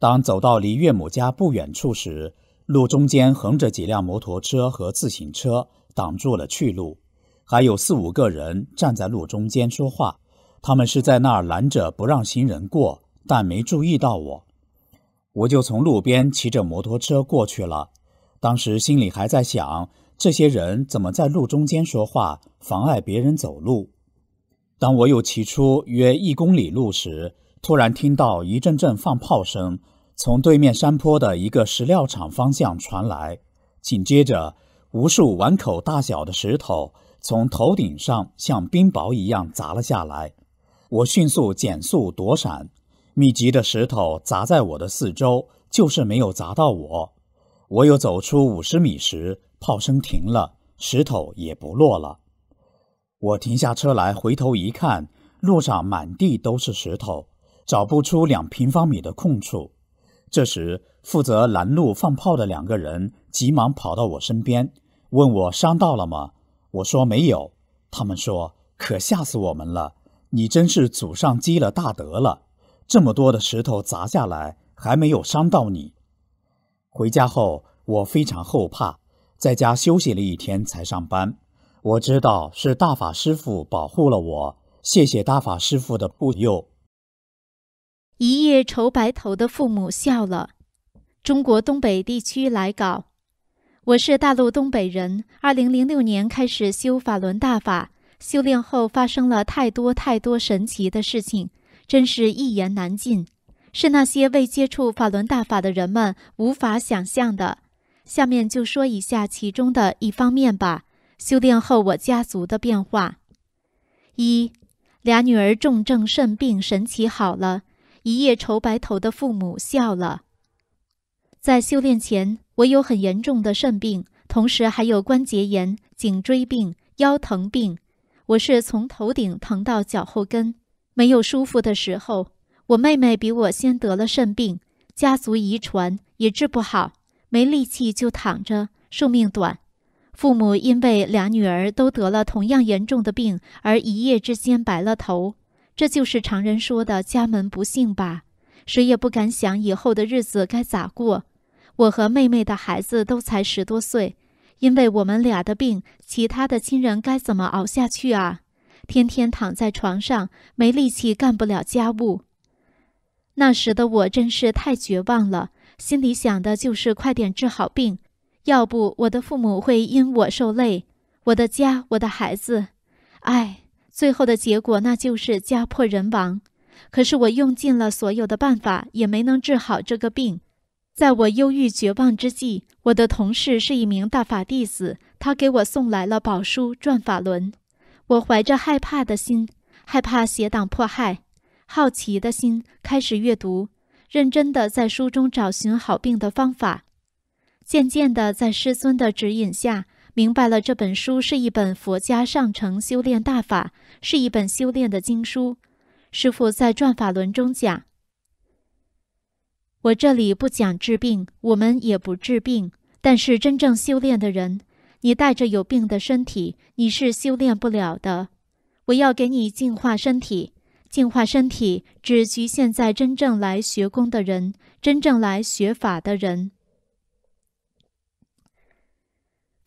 当走到离岳母家不远处时，路中间横着几辆摩托车和自行车，挡住了去路，还有四五个人站在路中间说话。他们是在那儿拦着不让行人过，但没注意到我，我就从路边骑着摩托车过去了。当时心里还在想，这些人怎么在路中间说话，妨碍别人走路。当我又骑出约一公里路时，突然听到一阵阵放炮声从对面山坡的一个石料厂方向传来，紧接着无数碗口大小的石头从头顶上像冰雹一样砸了下来。我迅速减速躲闪，密集的石头砸在我的四周，就是没有砸到我。我又走出五十米时，炮声停了，石头也不落了。我停下车来，回头一看，路上满地都是石头，找不出两平方米的空处。这时，负责拦路放炮的两个人急忙跑到我身边，问我伤到了吗？我说没有。他们说：“可吓死我们了！你真是祖上积了大德了，这么多的石头砸下来，还没有伤到你。”回家后，我非常后怕，在家休息了一天才上班。我知道是大法师父保护了我，谢谢大法师父的护佑。一夜愁白头的父母笑了。中国东北地区来稿，我是大陆东北人。二零零六年开始修法轮大法，修炼后发生了太多太多神奇的事情，真是一言难尽，是那些未接触法轮大法的人们无法想象的。下面就说一下其中的一方面吧。修炼后，我家族的变化：一，俩女儿重症肾病神奇好了，一夜愁白头的父母笑了。在修炼前，我有很严重的肾病，同时还有关节炎、颈椎病、腰疼病，我是从头顶疼到脚后跟，没有舒服的时候。我妹妹比我先得了肾病，家族遗传也治不好，没力气就躺着，寿命短。父母因为俩女儿都得了同样严重的病而一夜之间白了头，这就是常人说的家门不幸吧？谁也不敢想以后的日子该咋过。我和妹妹的孩子都才十多岁，因为我们俩的病，其他的亲人该怎么熬下去啊？天天躺在床上，没力气，干不了家务。那时的我真是太绝望了，心里想的就是快点治好病。要不，我的父母会因我受累，我的家，我的孩子，唉，最后的结果那就是家破人亡。可是我用尽了所有的办法，也没能治好这个病。在我忧郁绝望之际，我的同事是一名大法弟子，他给我送来了宝书《转法轮》。我怀着害怕的心，害怕邪党迫害，好奇的心开始阅读，认真的在书中找寻好病的方法。渐渐的，在师尊的指引下，明白了这本书是一本佛家上乘修炼大法，是一本修炼的经书。师傅在转法轮中讲：“我这里不讲治病，我们也不治病。但是真正修炼的人，你带着有病的身体，你是修炼不了的。我要给你净化身体，净化身体只局限在真正来学功的人，真正来学法的人。”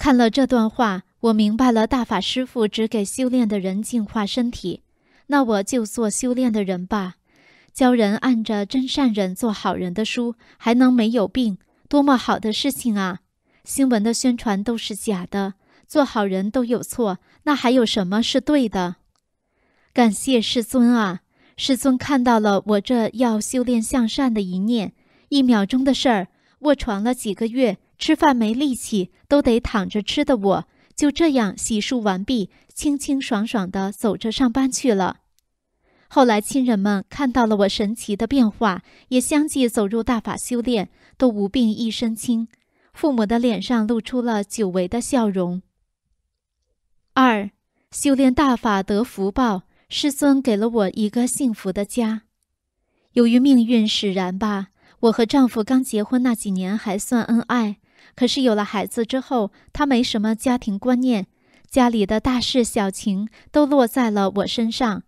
看了这段话，我明白了大法师父只给修炼的人净化身体，那我就做修炼的人吧。教人按着真善人做好人的书，还能没有病？多么好的事情啊！新闻的宣传都是假的，做好人都有错，那还有什么是对的？感谢师尊啊，师尊看到了我这要修炼向善的一念，一秒钟的事儿，卧床了几个月。吃饭没力气，都得躺着吃的。我就这样洗漱完毕，清清爽爽的走着上班去了。后来亲人们看到了我神奇的变化，也相继走入大法修炼，都无病一身轻。父母的脸上露出了久违的笑容。二，修炼大法得福报，师尊给了我一个幸福的家。由于命运使然吧，我和丈夫刚结婚那几年还算恩爱。可是有了孩子之后，他没什么家庭观念，家里的大事小情都落在了我身上。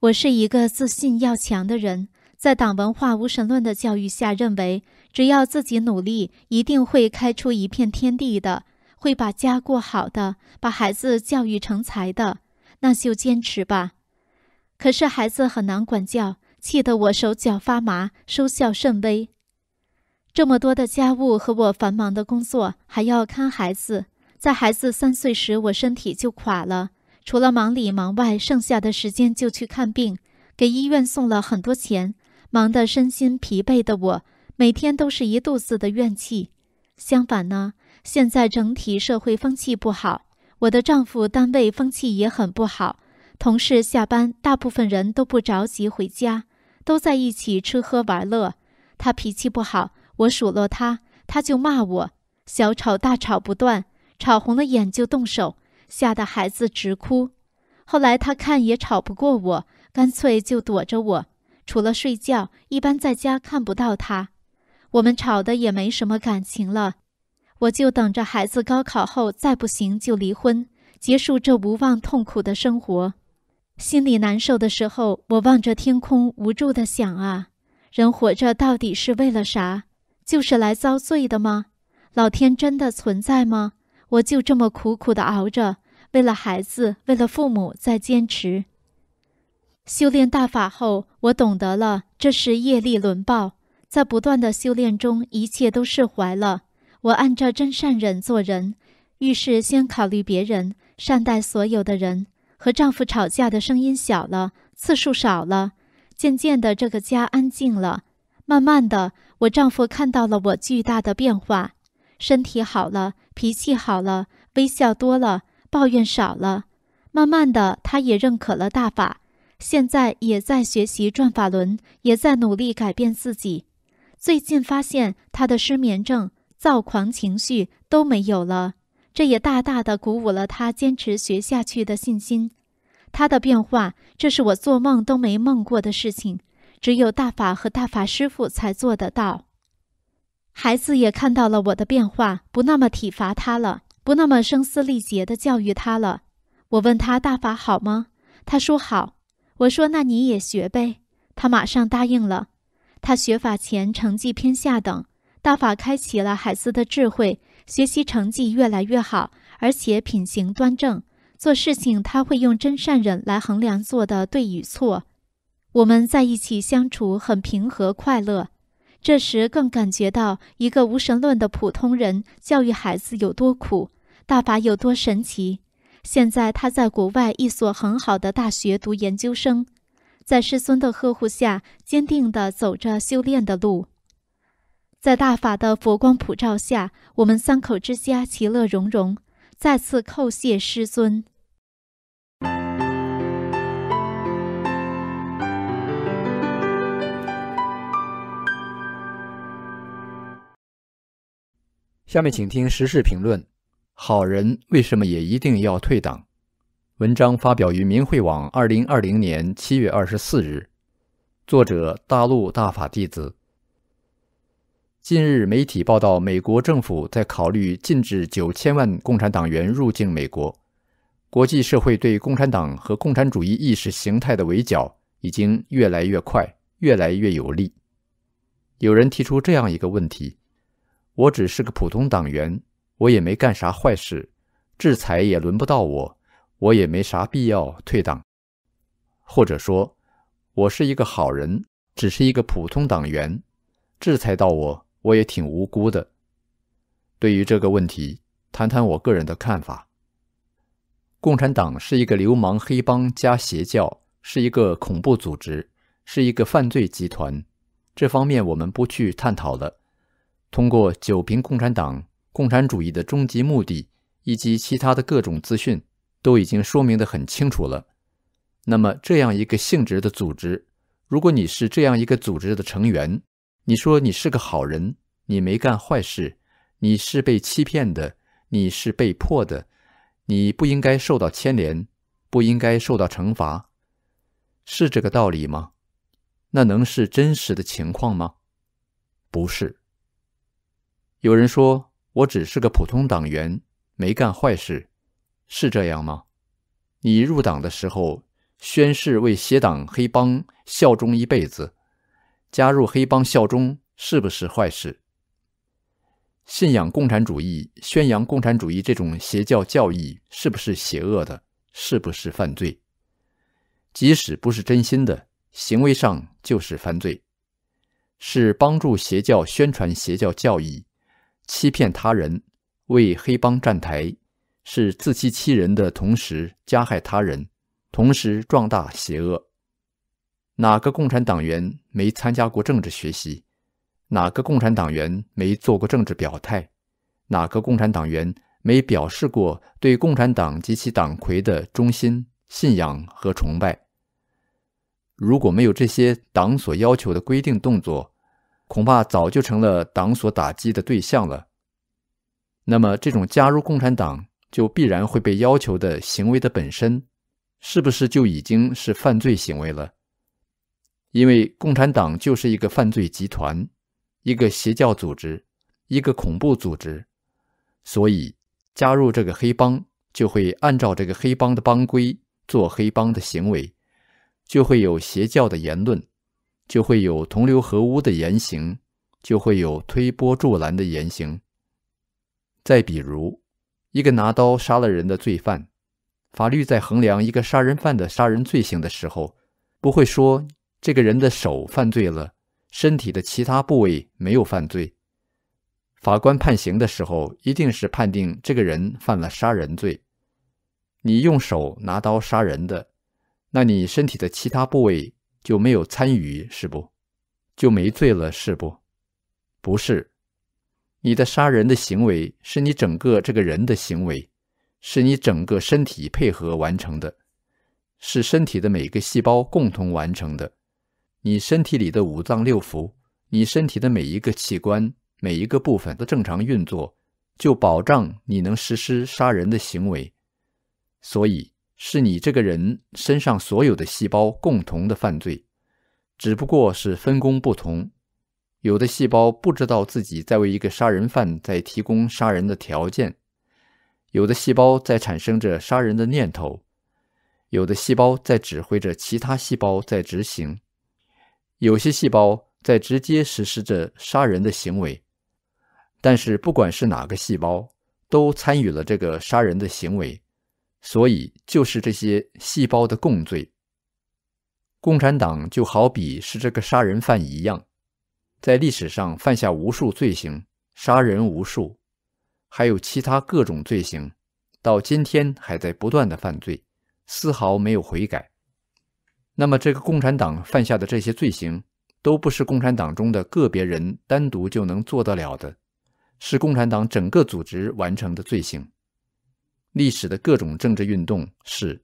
我是一个自信要强的人，在党文化无神论的教育下，认为只要自己努力，一定会开出一片天地的，会把家过好的，把孩子教育成才的，那就坚持吧。可是孩子很难管教，气得我手脚发麻，收效甚微。这么多的家务和我繁忙的工作，还要看孩子。在孩子三岁时，我身体就垮了。除了忙里忙外，剩下的时间就去看病，给医院送了很多钱。忙得身心疲惫的我，每天都是一肚子的怨气。相反呢，现在整体社会风气不好，我的丈夫单位风气也很不好。同事下班，大部分人都不着急回家，都在一起吃喝玩乐。他脾气不好。我数落他，他就骂我，小吵大吵不断，吵红了眼就动手，吓得孩子直哭。后来他看也吵不过我，干脆就躲着我，除了睡觉，一般在家看不到他。我们吵的也没什么感情了，我就等着孩子高考后再不行就离婚，结束这无望痛苦的生活。心里难受的时候，我望着天空，无助的想啊，人活着到底是为了啥？就是来遭罪的吗？老天真的存在吗？我就这么苦苦的熬着，为了孩子，为了父母，在坚持。修炼大法后，我懂得了，这是业力轮报。在不断的修炼中，一切都释怀了。我按照真善忍做人，遇事先考虑别人，善待所有的人。和丈夫吵架的声音小了，次数少了，渐渐的这个家安静了，慢慢的。我丈夫看到了我巨大的变化，身体好了，脾气好了，微笑多了，抱怨少了。慢慢的，他也认可了大法，现在也在学习转法轮，也在努力改变自己。最近发现他的失眠症、躁狂情绪都没有了，这也大大的鼓舞了他坚持学下去的信心。他的变化，这是我做梦都没梦过的事情。只有大法和大法师傅才做得到。孩子也看到了我的变化，不那么体罚他了，不那么声嘶力竭的教育他了。我问他：“大法好吗？”他说：“好。”我说：“那你也学呗。”他马上答应了。他学法前成绩偏下等，大法开启了孩子的智慧，学习成绩越来越好，而且品行端正，做事情他会用真善忍来衡量做的对与错。我们在一起相处很平和快乐，这时更感觉到一个无神论的普通人教育孩子有多苦，大法有多神奇。现在他在国外一所很好的大学读研究生，在师尊的呵护下，坚定地走着修炼的路。在大法的佛光普照下，我们三口之家其乐融融。再次叩谢师尊。下面请听时事评论：好人为什么也一定要退党？文章发表于明慧网，二零二零年七月二十四日，作者大陆大法弟子。近日媒体报道，美国政府在考虑禁止九千万共产党员入境美国。国际社会对共产党和共产主义意识形态的围剿已经越来越快，越来越有力。有人提出这样一个问题。我只是个普通党员，我也没干啥坏事，制裁也轮不到我，我也没啥必要退党。或者说，我是一个好人，只是一个普通党员，制裁到我，我也挺无辜的。对于这个问题，谈谈我个人的看法：共产党是一个流氓黑帮加邪教，是一个恐怖组织，是一个犯罪集团。这方面我们不去探讨了。通过九平共产党、共产主义的终极目的，以及其他的各种资讯，都已经说明得很清楚了。那么，这样一个性质的组织，如果你是这样一个组织的成员，你说你是个好人，你没干坏事，你是被欺骗的，你是被迫的，你不应该受到牵连，不应该受到惩罚，是这个道理吗？那能是真实的情况吗？不是。有人说我只是个普通党员，没干坏事，是这样吗？你入党的时候宣誓为邪党黑帮效忠一辈子，加入黑帮效忠是不是坏事？信仰共产主义、宣扬共产主义这种邪教教义是不是邪恶的？是不是犯罪？即使不是真心的，行为上就是犯罪，是帮助邪教宣传邪教教义。欺骗他人，为黑帮站台，是自欺欺人的同时加害他人，同时壮大邪恶。哪个共产党员没参加过政治学习？哪个共产党员没做过政治表态？哪个共产党员没表示过对共产党及其党魁的忠心、信仰和崇拜？如果没有这些党所要求的规定动作，恐怕早就成了党所打击的对象了。那么，这种加入共产党就必然会被要求的行为的本身，是不是就已经是犯罪行为了？因为共产党就是一个犯罪集团，一个邪教组织，一个恐怖组织，所以加入这个黑帮就会按照这个黑帮的帮规做黑帮的行为，就会有邪教的言论。就会有同流合污的言行，就会有推波助澜的言行。再比如，一个拿刀杀了人的罪犯，法律在衡量一个杀人犯的杀人罪行的时候，不会说这个人的手犯罪了，身体的其他部位没有犯罪。法官判刑的时候，一定是判定这个人犯了杀人罪。你用手拿刀杀人的，那你身体的其他部位。就没有参与是不？就没罪了是不？不是，你的杀人的行为是你整个这个人的行为，是你整个身体配合完成的，是身体的每个细胞共同完成的。你身体里的五脏六腑，你身体的每一个器官、每一个部分的正常运作，就保障你能实施杀人的行为。所以。是你这个人身上所有的细胞共同的犯罪，只不过是分工不同。有的细胞不知道自己在为一个杀人犯在提供杀人的条件，有的细胞在产生着杀人的念头，有的细胞在指挥着其他细胞在执行，有些细胞在直接实施着杀人的行为。但是，不管是哪个细胞，都参与了这个杀人的行为。所以，就是这些细胞的共罪。共产党就好比是这个杀人犯一样，在历史上犯下无数罪行，杀人无数，还有其他各种罪行，到今天还在不断的犯罪，丝毫没有悔改。那么，这个共产党犯下的这些罪行，都不是共产党中的个别人单独就能做得了的，是共产党整个组织完成的罪行。历史的各种政治运动是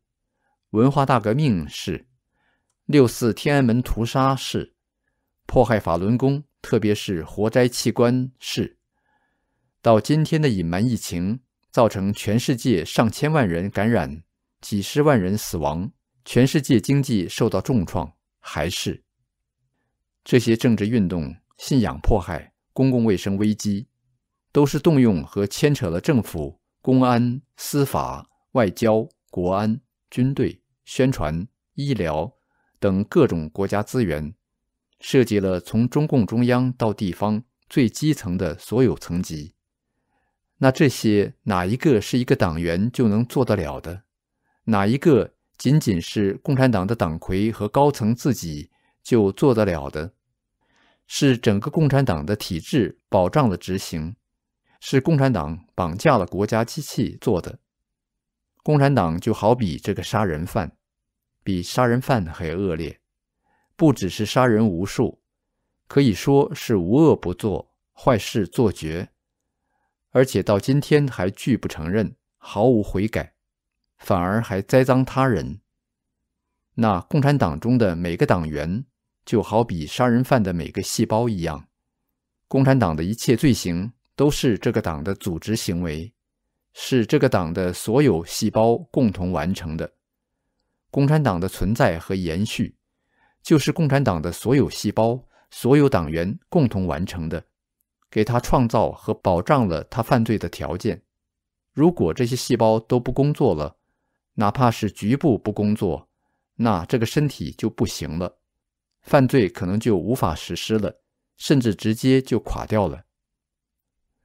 文化大革命是，六四天安门屠杀是，迫害法轮功，特别是活摘器官是，到今天的隐瞒疫情，造成全世界上千万人感染、几十万人死亡，全世界经济受到重创，还是这些政治运动、信仰迫害、公共卫生危机，都是动用和牵扯了政府。公安、司法、外交、国安、军队、宣传、医疗等各种国家资源，涉及了从中共中央到地方最基层的所有层级。那这些哪一个是一个党员就能做得了的？哪一个仅仅是共产党的党魁和高层自己就做得了的？是整个共产党的体制保障了执行。是共产党绑架了国家机器做的。共产党就好比这个杀人犯，比杀人犯还恶劣，不只是杀人无数，可以说是无恶不作，坏事做绝，而且到今天还拒不承认，毫无悔改，反而还栽赃他人。那共产党中的每个党员，就好比杀人犯的每个细胞一样，共产党的一切罪行。都是这个党的组织行为，是这个党的所有细胞共同完成的。共产党的存在和延续，就是共产党的所有细胞、所有党员共同完成的，给他创造和保障了他犯罪的条件。如果这些细胞都不工作了，哪怕是局部不工作，那这个身体就不行了，犯罪可能就无法实施了，甚至直接就垮掉了。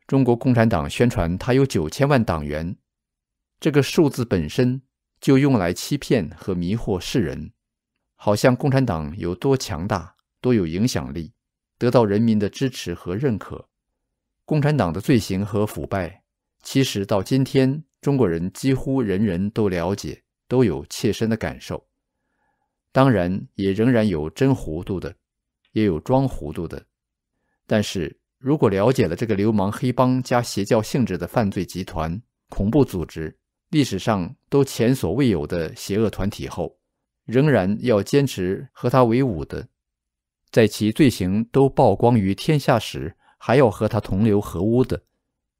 中国共产党宣传他有九千万党员，这个数字本身就用来欺骗和迷惑世人，好像共产党有多强大、多有影响力，得到人民的支持和认可。共产党的罪行和腐败，其实到今天，中国人几乎人人都了解，都有切身的感受。当然，也仍然有真糊涂的，也有装糊涂的，但是。如果了解了这个流氓、黑帮加邪教性质的犯罪集团、恐怖组织，历史上都前所未有的邪恶团体后，仍然要坚持和他为伍的，在其罪行都曝光于天下时，还要和他同流合污的，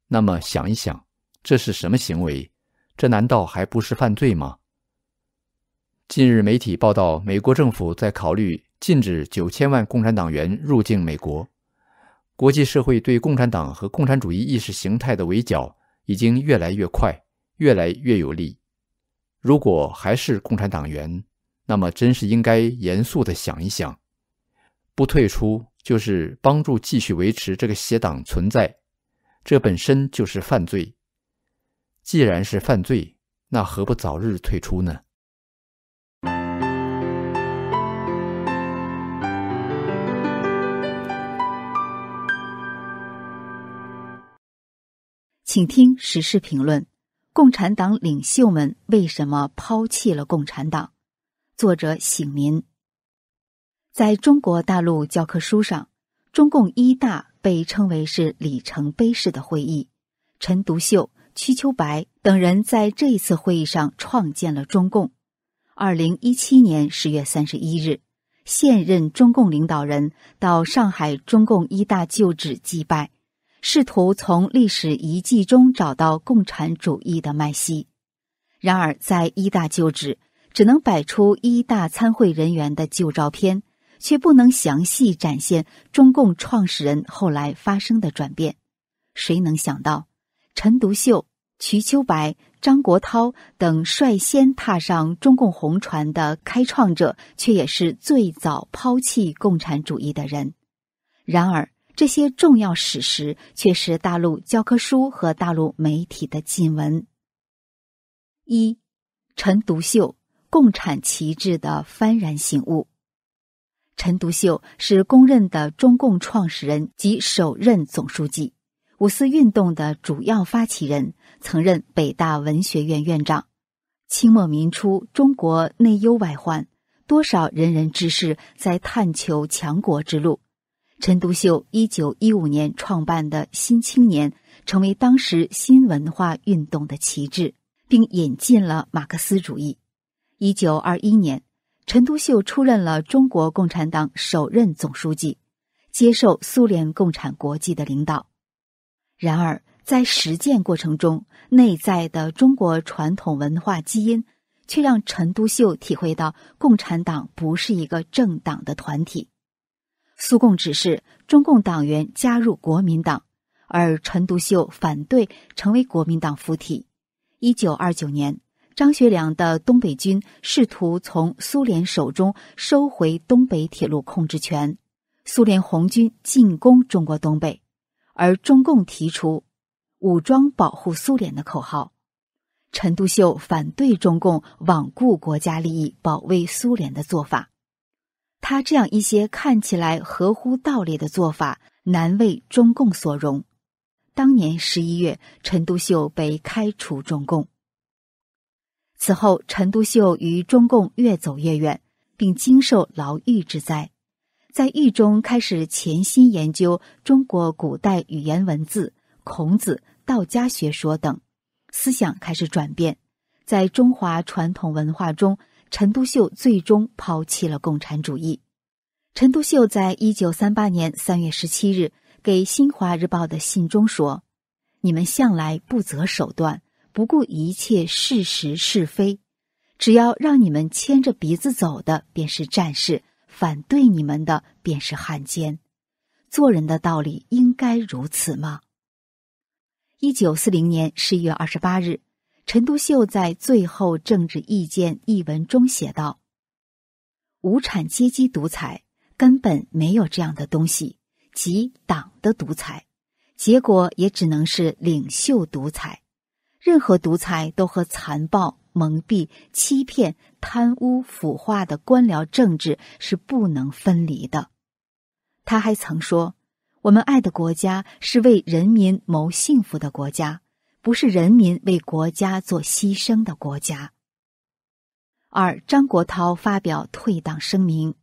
那么想一想，这是什么行为？这难道还不是犯罪吗？近日，媒体报道，美国政府在考虑禁止九千万共产党员入境美国。国际社会对共产党和共产主义意识形态的围剿已经越来越快，越来越有力。如果还是共产党员，那么真是应该严肃地想一想：不退出就是帮助继续维持这个邪党存在，这本身就是犯罪。既然是犯罪，那何不早日退出呢？请听时事评论：共产党领袖们为什么抛弃了共产党？作者醒民。在中国大陆教科书上，中共一大被称为是里程碑式的会议。陈独秀、瞿秋白等人在这一次会议上创建了中共。二零一七年十月三十一日，现任中共领导人到上海中共一大旧址祭拜。试图从历史遗迹中找到共产主义的脉息，然而在一大旧址，只能摆出一大参会人员的旧照片，却不能详细展现中共创始人后来发生的转变。谁能想到，陈独秀、瞿秋白、张国焘等率先踏上中共红船的开创者，却也是最早抛弃共产主义的人。然而。这些重要史实却是大陆教科书和大陆媒体的禁文。一，陈独秀，共产旗帜的幡然醒悟。陈独秀是公认的中共创始人及首任总书记，五四运动的主要发起人，曾任北大文学院院长。清末民初，中国内忧外患，多少仁人志士在探求强国之路。陈独秀一九一五年创办的《新青年》成为当时新文化运动的旗帜，并引进了马克思主义。一九二一年，陈独秀出任了中国共产党首任总书记，接受苏联共产国际的领导。然而，在实践过程中，内在的中国传统文化基因却让陈独秀体会到，共产党不是一个政党的团体。苏共指示中共党员加入国民党，而陈独秀反对成为国民党附体。一九二九年，张学良的东北军试图从苏联手中收回东北铁路控制权，苏联红军进攻中国东北，而中共提出“武装保护苏联”的口号。陈独秀反对中共罔顾国家利益保卫苏联的做法。他这样一些看起来合乎道理的做法，难为中共所容。当年十一月，陈独秀被开除中共。此后，陈独秀与中共越走越远，并经受牢狱之灾。在狱中，开始潜心研究中国古代语言文字、孔子、道家学说等思想，开始转变。在中华传统文化中。陈独秀最终抛弃了共产主义。陈独秀在一九三八年三月十七日给《新华日报》的信中说：“你们向来不择手段，不顾一切事实是非，只要让你们牵着鼻子走的便是战士，反对你们的便是汉奸。做人的道理应该如此吗？”一九四零年十一月二十八日。陈独秀在《最后政治意见》一文中写道：“无产阶级独裁根本没有这样的东西，即党的独裁，结果也只能是领袖独裁。任何独裁都和残暴、蒙蔽、欺骗、贪污、腐化的官僚政治是不能分离的。”他还曾说：“我们爱的国家是为人民谋幸福的国家。”不是人民为国家做牺牲的国家。二，张国焘发表退党声明。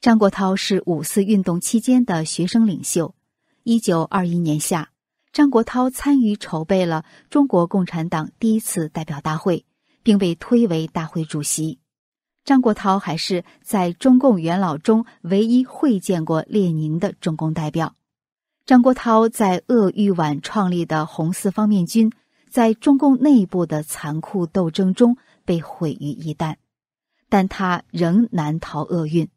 张国焘是五四运动期间的学生领袖。一九二一年夏，张国焘参与筹备了中国共产党第一次代表大会，并被推为大会主席。张国焘还是在中共元老中唯一会见过列宁的中共代表。张国焘在鄂豫皖创立的红四方面军，在中共内部的残酷斗争中被毁于一旦，但他仍难逃厄运。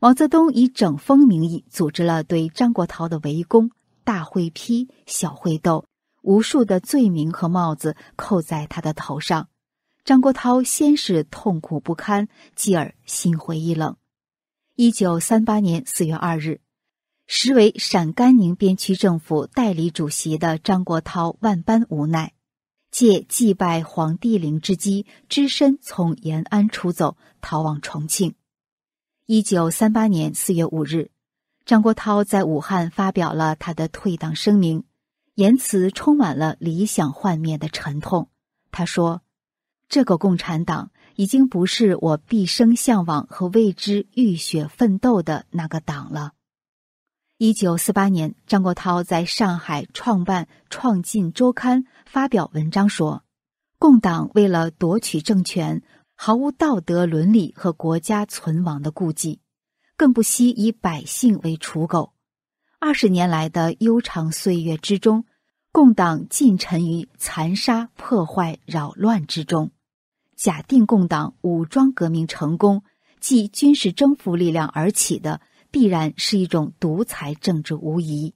毛泽东以整风名义组织了对张国焘的围攻，大会批，小会斗，无数的罪名和帽子扣在他的头上。张国焘先是痛苦不堪，继而心灰意冷。一九三八年四月二日。实为陕甘宁边区政府代理主席的张国焘，万般无奈，借祭拜黄帝陵之机，只身从延安出走，逃往重庆。一九三八年四月五日，张国焘在武汉发表了他的退党声明，言辞充满了理想幻灭的沉痛。他说：“这个共产党已经不是我毕生向往和为之浴血奋斗的那个党了。”一九四八年，张国焘在上海创办《创进周刊》，发表文章说：“共党为了夺取政权，毫无道德伦理和国家存亡的顾忌，更不惜以百姓为刍狗。二十年来的悠长岁月之中，共党尽沉于残杀、破坏、扰乱之中。假定共党武装革命成功，即军事征服力量而起的。”必然是一种独裁政治无疑。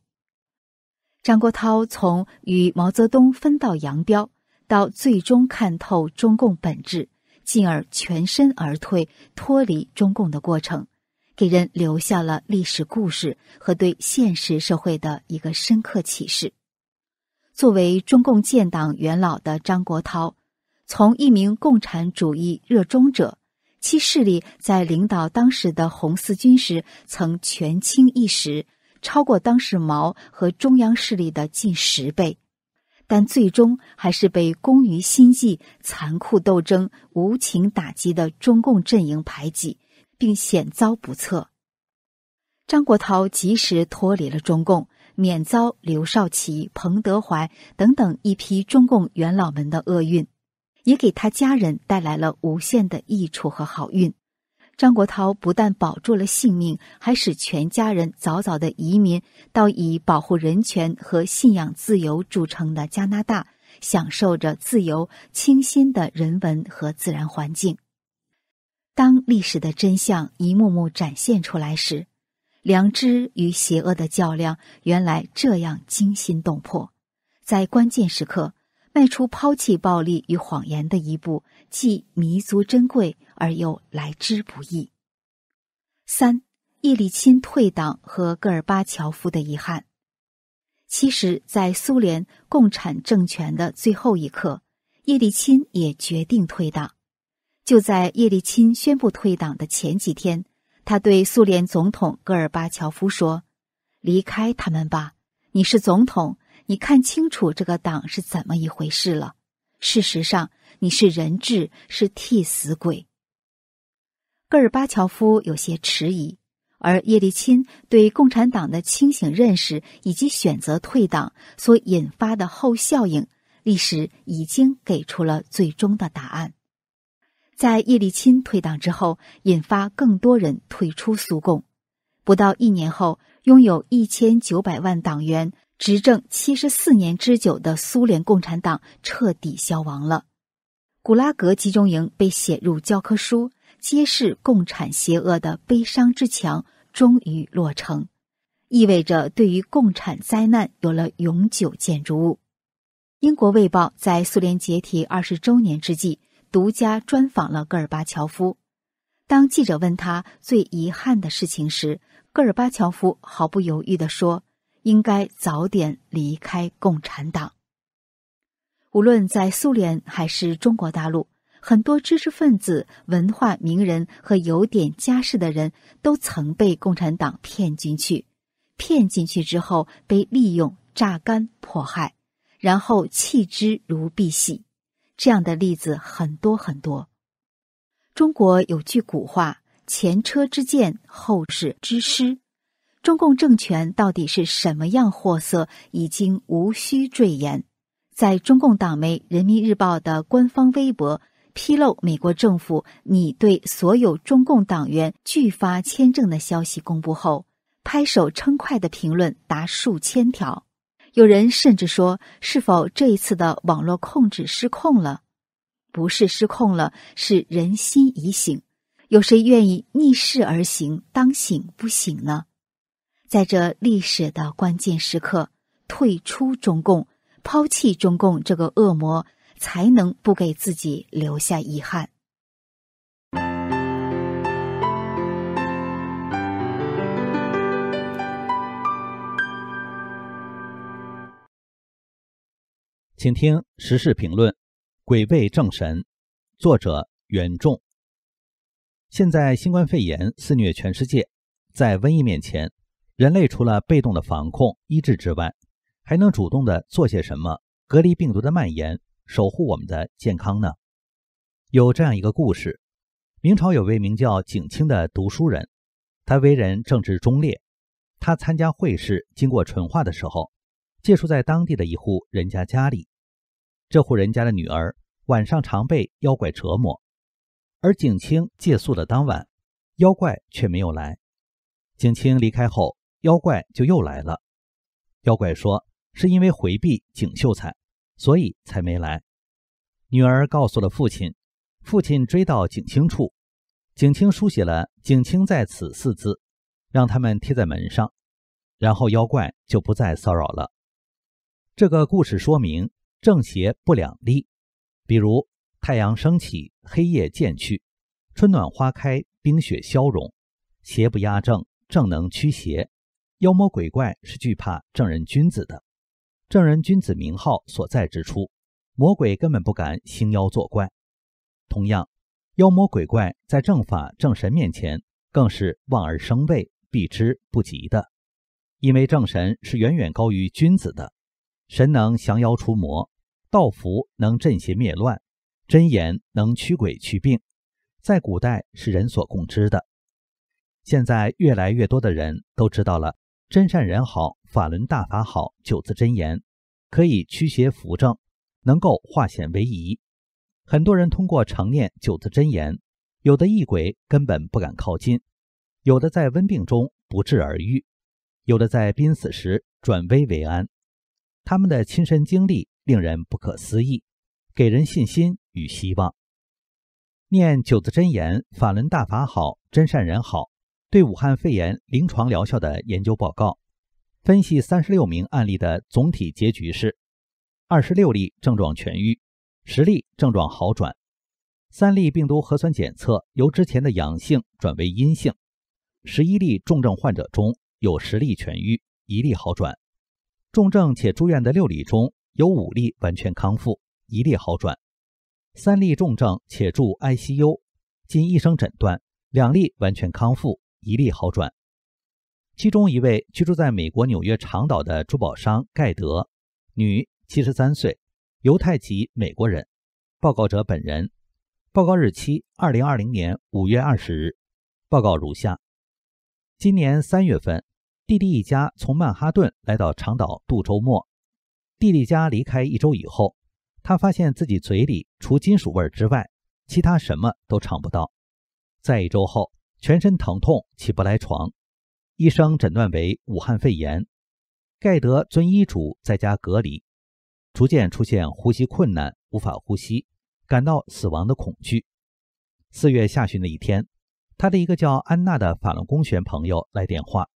张国焘从与毛泽东分道扬镳，到最终看透中共本质，进而全身而退，脱离中共的过程，给人留下了历史故事和对现实社会的一个深刻启示。作为中共建党元老的张国焘，从一名共产主义热衷者。其势力在领导当时的红四军时，曾权倾一时，超过当时毛和中央势力的近十倍，但最终还是被功于心计、残酷斗争、无情打击的中共阵营排挤，并险遭不测。张国焘及时脱离了中共，免遭刘少奇、彭德怀等等一批中共元老们的厄运。也给他家人带来了无限的益处和好运。张国焘不但保住了性命，还使全家人早早的移民到以保护人权和信仰自由著称的加拿大，享受着自由、清新的人文和自然环境。当历史的真相一幕幕展现出来时，良知与邪恶的较量原来这样惊心动魄。在关键时刻。迈出抛弃暴力与谎言的一步，既弥足珍贵而又来之不易。三，叶利钦退党和戈尔巴乔夫的遗憾。其实，在苏联共产政权的最后一刻，叶利钦也决定退党。就在叶利钦宣布退党的前几天，他对苏联总统戈尔巴乔夫说：“离开他们吧，你是总统。”你看清楚这个党是怎么一回事了？事实上，你是人质，是替死鬼。戈尔巴乔夫有些迟疑，而叶利钦对共产党的清醒认识以及选择退党所引发的后效应，历史已经给出了最终的答案。在叶利钦退党之后，引发更多人退出苏共，不到一年后，拥有一千九百万党员。执政七十四年之久的苏联共产党彻底消亡了，古拉格集中营被写入教科书，揭示共产邪恶的悲伤之墙终于落成，意味着对于共产灾难有了永久建筑物。英国卫报在苏联解体二十周年之际，独家专访了戈尔巴乔夫。当记者问他最遗憾的事情时，戈尔巴乔夫毫不犹豫地说。应该早点离开共产党。无论在苏联还是中国大陆，很多知识分子、文化名人和有点家世的人都曾被共产党骗进去，骗进去之后被利用、榨干、迫害，然后弃之如敝屣。这样的例子很多很多。中国有句古话：“前车之鉴，后事之师。”中共政权到底是什么样货色，已经无需赘言。在中共党媒《人民日报》的官方微博披露美国政府拟对所有中共党员拒发签证的消息公布后，拍手称快的评论达数千条。有人甚至说：“是否这一次的网络控制失控了？不是失控了，是人心已醒。有谁愿意逆势而行？当醒不醒呢？”在这历史的关键时刻，退出中共，抛弃中共这个恶魔，才能不给自己留下遗憾。请听时事评论，《鬼魅正神》，作者远仲。现在，新冠肺炎肆虐全世界，在瘟疫面前。人类除了被动的防控、医治之外，还能主动的做些什么，隔离病毒的蔓延，守护我们的健康呢？有这样一个故事：明朝有位名叫景清的读书人，他为人正直忠烈。他参加会试，经过淳化的时候，借宿在当地的一户人家家里。这户人家的女儿晚上常被妖怪折磨，而景清借宿的当晚，妖怪却没有来。景清离开后。妖怪就又来了。妖怪说：“是因为回避景秀才，所以才没来。”女儿告诉了父亲，父亲追到景清处，景清书写了“景清在此”四字，让他们贴在门上，然后妖怪就不再骚扰了。这个故事说明正邪不两立，比如太阳升起，黑夜渐去；春暖花开，冰雪消融；邪不压正，正能驱邪。妖魔鬼怪是惧怕正人君子的，正人君子名号所在之处，魔鬼根本不敢兴妖作怪。同样，妖魔鬼怪在正法正神面前，更是望而生畏、避之不及的，因为正神是远远高于君子的。神能降妖除魔，道符能镇邪灭乱，真言能驱鬼驱病，在古代是人所共知的。现在越来越多的人都知道了。真善人好，法轮大法好，九字真言可以驱邪扶正，能够化险为夷。很多人通过常念九字真言，有的异鬼根本不敢靠近，有的在瘟病中不治而愈，有的在濒死时转危为安。他们的亲身经历令人不可思议，给人信心与希望。念九字真言，法轮大法好，真善人好。对武汉肺炎临床疗效的研究报告，分析三十六名案例的总体结局是：二十六例症状痊愈，十例症状好转，三例病毒核酸检测由之前的阳性转为阴性。十一例重症患者中有十例痊愈，一例好转。重症且住院的六例中有五例完全康复，一例好转。三例重症且住 ICU，经医生诊断，两例完全康复。一例好转。其中一位居住在美国纽约长岛的珠宝商盖德，女，七十三岁，犹太籍美国人。报告者本人，报告日期二零二零年五月二十日，报告如下：今年三月份，弟弟一家从曼哈顿来到长岛度周末。弟弟家离开一周以后，他发现自己嘴里除金属味之外，其他什么都尝不到。在一周后。全身疼痛，起不来床。医生诊断为武汉肺炎。盖德遵医嘱在家隔离，逐渐出现呼吸困难，无法呼吸，感到死亡的恐惧。四月下旬的一天，他的一个叫安娜的法轮功学朋友来电话，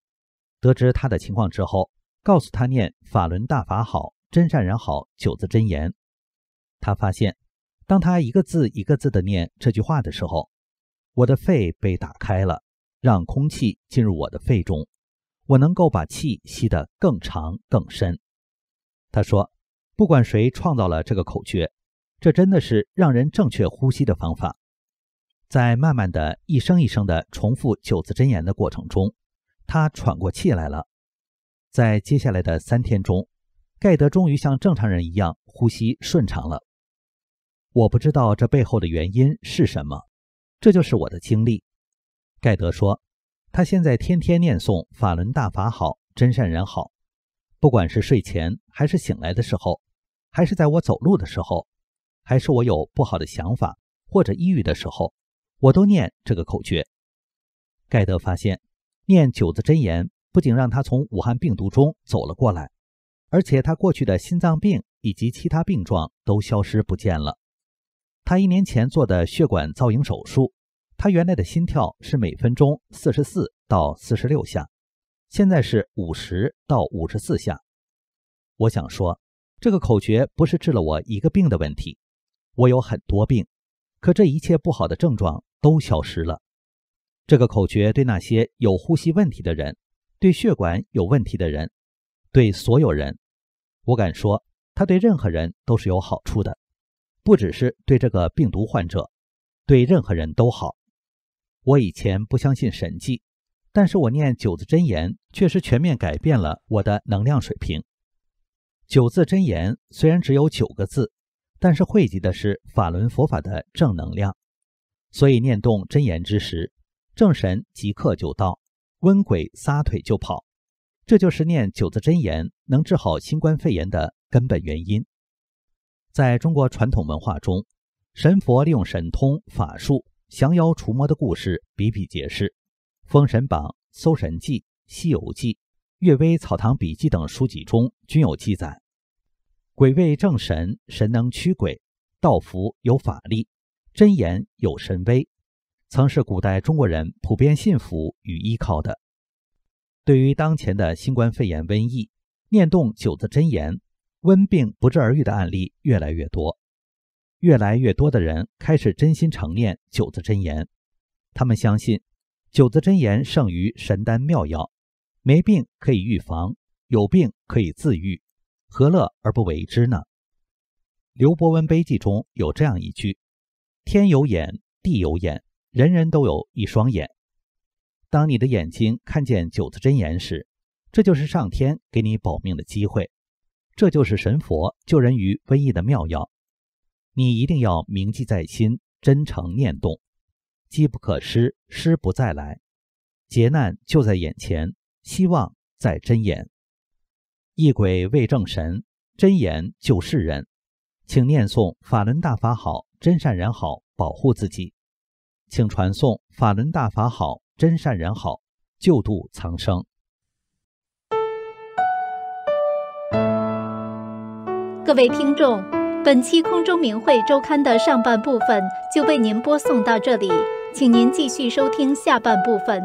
得知他的情况之后，告诉他念“法轮大法好，真善人好”九字真言。他发现，当他一个字一个字的念这句话的时候，我的肺被打开了，让空气进入我的肺中，我能够把气吸得更长更深。他说：“不管谁创造了这个口诀，这真的是让人正确呼吸的方法。”在慢慢的一声一声的重复九字真言的过程中，他喘过气来了。在接下来的三天中，盖德终于像正常人一样呼吸顺畅了。我不知道这背后的原因是什么。这就是我的经历，盖德说，他现在天天念诵“法轮大法好，真善人好”，不管是睡前还是醒来的时候，还是在我走路的时候，还是我有不好的想法或者抑郁的时候，我都念这个口诀。盖德发现，念九字真言不仅让他从武汉病毒中走了过来，而且他过去的心脏病以及其他病状都消失不见了。他一年前做的血管造影手术，他原来的心跳是每分钟四十四到四十六下，现在是五十到五十四下。我想说，这个口诀不是治了我一个病的问题，我有很多病，可这一切不好的症状都消失了。这个口诀对那些有呼吸问题的人，对血管有问题的人，对所有人，我敢说，它对任何人都是有好处的。不只是对这个病毒患者，对任何人都好。我以前不相信神迹，但是我念九字真言，确实全面改变了我的能量水平。九字真言虽然只有九个字，但是汇集的是法轮佛法的正能量，所以念动真言之时，正神即刻就到，瘟鬼撒腿就跑。这就是念九字真言能治好新冠肺炎的根本原因。在中国传统文化中，神佛利用神通法术降妖除魔的故事比比皆是，《封神榜》《搜神记》《西游记》《岳微草堂笔记》等书籍中均有记载。鬼位正神，神能驱鬼，道符有法力，真言有神威，曾是古代中国人普遍信服与依靠的。对于当前的新冠肺炎瘟疫，念动九字真言。温病不治而愈的案例越来越多，越来越多的人开始真心诚念九字真言。他们相信九字真言胜于神丹妙药，没病可以预防，有病可以自愈，何乐而不为之呢？刘伯温碑记中有这样一句：“天有眼，地有眼，人人都有一双眼。当你的眼睛看见九字真言时，这就是上天给你保命的机会。”这就是神佛救人于瘟疫的妙药，你一定要铭记在心，真诚念动，机不可失，失不再来，劫难就在眼前，希望在真言，一鬼为正神，真言救世人，请念诵法轮大法好，真善人好，保护自己，请传诵法轮大法好，真善人好，救度苍生。各位听众，本期《空中名汇周刊》的上半部分就为您播送到这里，请您继续收听下半部分。